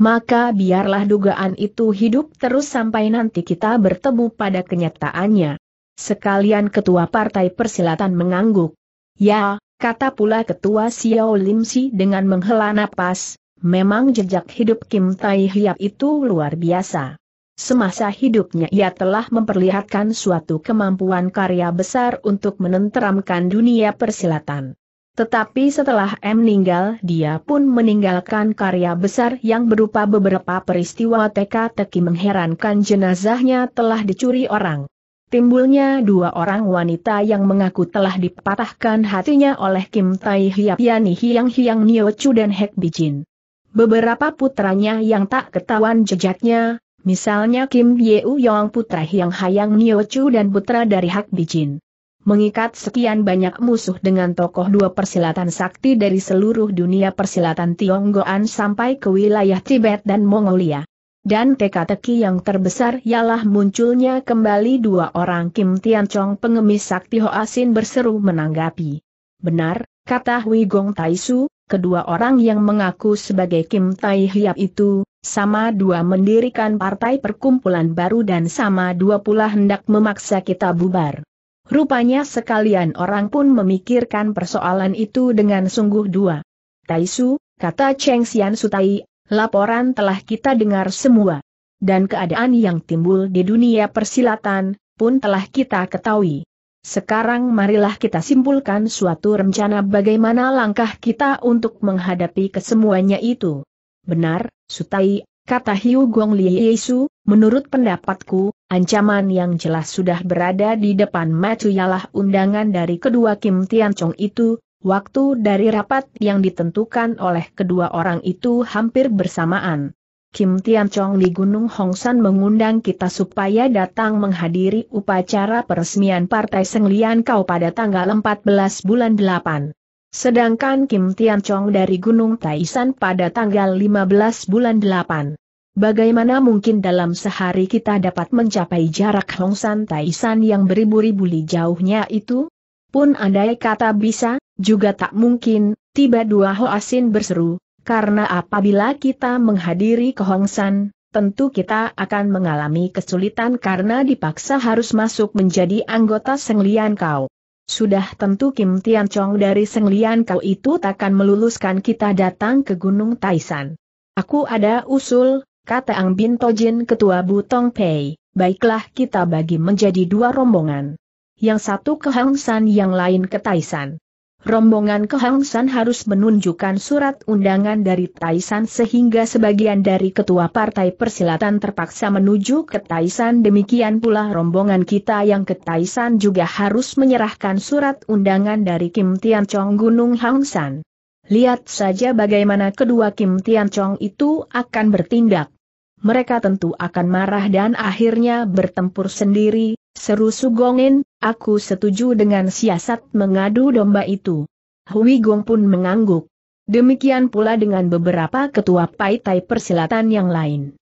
Maka biarlah dugaan itu hidup terus sampai nanti kita bertemu pada kenyataannya. Sekalian ketua partai persilatan mengangguk. Ya, Kata pula ketua Xiao Lim Si dengan menghela napas, memang jejak hidup Kim Tai Hiap itu luar biasa. Semasa hidupnya ia telah memperlihatkan suatu kemampuan karya besar untuk menenteramkan dunia persilatan. Tetapi setelah M meninggal dia pun meninggalkan karya besar yang berupa beberapa peristiwa teka-teki mengherankan jenazahnya telah dicuri orang timbulnya dua orang wanita yang mengaku telah dipatahkan hatinya oleh Kim Tai Hiap Yani Hiang Hiang Nio Chu dan Hek Bijin. Beberapa putranya yang tak ketahuan jejaknya, misalnya Kim Yeu Yong putra Hiang Hayang Nio Chu dan putra dari Hak Bijin. Mengikat sekian banyak musuh dengan tokoh dua persilatan sakti dari seluruh dunia persilatan Tionggoan sampai ke wilayah Tibet dan Mongolia. Dan teka-teki yang terbesar ialah munculnya kembali dua orang Kim Tian Chong pengemis sakti Ho Asin berseru menanggapi. Benar, kata Hui Gong Taisu, kedua orang yang mengaku sebagai Kim Tai Hiap itu, sama dua mendirikan partai perkumpulan baru dan sama dua pula hendak memaksa kita bubar. Rupanya sekalian orang pun memikirkan persoalan itu dengan sungguh dua. Taisu, kata Cheng Xian Sutai, laporan telah kita dengar semua. Dan keadaan yang timbul di dunia persilatan, pun telah kita ketahui. Sekarang marilah kita simpulkan suatu rencana bagaimana langkah kita untuk menghadapi kesemuanya itu. Benar, Sutai, kata Hiu Gong Li Yesu, menurut pendapatku, ancaman yang jelas sudah berada di depan matu ialah undangan dari kedua Kim Tian Chong itu, Waktu dari rapat yang ditentukan oleh kedua orang itu hampir bersamaan. Kim Tian Chong di Gunung Hongsan mengundang kita supaya datang menghadiri upacara peresmian Partai Senglian Kau pada tanggal 14 bulan 8. Sedangkan Kim Tian Chong dari Gunung Taishan pada tanggal 15 bulan 8. Bagaimana mungkin dalam sehari kita dapat mencapai jarak Hongsan Taishan yang beribu-ribu li jauhnya itu? Pun andai kata bisa, juga tak mungkin, tiba dua Hoasin berseru, karena apabila kita menghadiri kehongsan, tentu kita akan mengalami kesulitan karena dipaksa harus masuk menjadi anggota Senglian Kau. Sudah tentu Kim Tian Chong dari Senglian Kau itu takkan meluluskan kita datang ke Gunung Taisan. Aku ada usul, kata Ang Bin Tojin Ketua Butong Pei, baiklah kita bagi menjadi dua rombongan. Yang satu ke Hang San yang lain ke Taisan rombongan Kehangsan harus menunjukkan surat undangan dari Taisan sehingga sebagian dari ketua partai persilatan terpaksa menuju ke Taisan demikian pula rombongan kita yang ke Taisan juga harus menyerahkan surat undangan dari Kim Tian Chong Gunung Hangsan. Lihat saja bagaimana kedua Kim Tian Chong itu akan bertindak. Mereka tentu akan marah dan akhirnya bertempur sendiri, seru Sugongen, Aku setuju dengan siasat mengadu domba itu. Hui Gong pun mengangguk. Demikian pula dengan beberapa ketua paitai persilatan yang lain.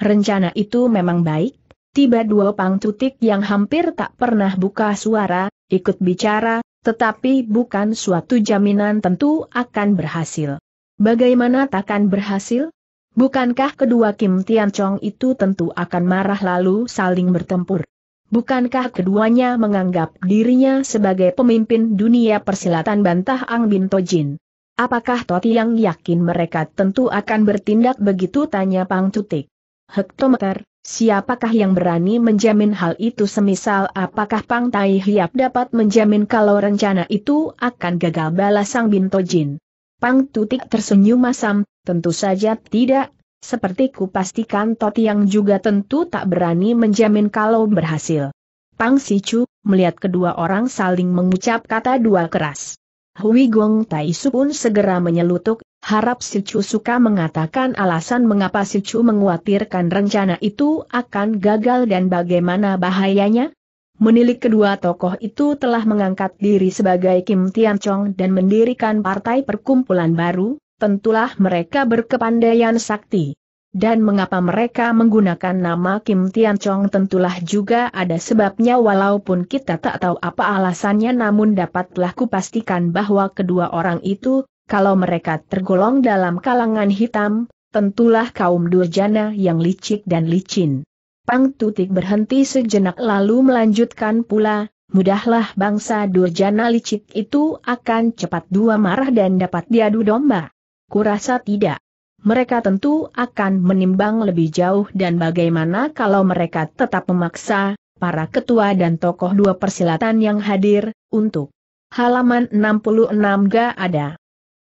Rencana itu memang baik, tiba dua pang tutik yang hampir tak pernah buka suara, ikut bicara, tetapi bukan suatu jaminan tentu akan berhasil. Bagaimana takkan berhasil? Bukankah kedua Kim Tian Chong itu tentu akan marah lalu saling bertempur? Bukankah keduanya menganggap dirinya sebagai pemimpin dunia persilatan bantah Ang Bin Tojin? Apakah Toti yang yakin mereka tentu akan bertindak begitu tanya Pang Tutik? Hektometer, siapakah yang berani menjamin hal itu semisal apakah Pang Tai Hiap dapat menjamin kalau rencana itu akan gagal balas Ang Bin Tojin? Pang Tutik tersenyum masam, tentu saja tidak, seperti ku pastikan Toti yang juga tentu tak berani menjamin kalau berhasil. Pang Sicu, melihat kedua orang saling mengucap kata dua keras. Hui Gong Tai Su pun segera menyelutuk, harap Sicu suka mengatakan alasan mengapa Sicu menguatirkan rencana itu akan gagal dan bagaimana bahayanya? Menilik kedua tokoh itu telah mengangkat diri sebagai Kim Tian Chong dan mendirikan partai perkumpulan baru, tentulah mereka berkepandaian sakti. Dan mengapa mereka menggunakan nama Kim Tian Chong tentulah juga ada sebabnya walaupun kita tak tahu apa alasannya namun dapatlah kupastikan bahwa kedua orang itu, kalau mereka tergolong dalam kalangan hitam, tentulah kaum durjana yang licik dan licin. Pang Tutik berhenti sejenak lalu melanjutkan pula, mudahlah bangsa durjana licik itu akan cepat dua marah dan dapat diadu domba. Kurasa tidak. Mereka tentu akan menimbang lebih jauh dan bagaimana kalau mereka tetap memaksa, para ketua dan tokoh dua persilatan yang hadir, untuk halaman 66 ga ada.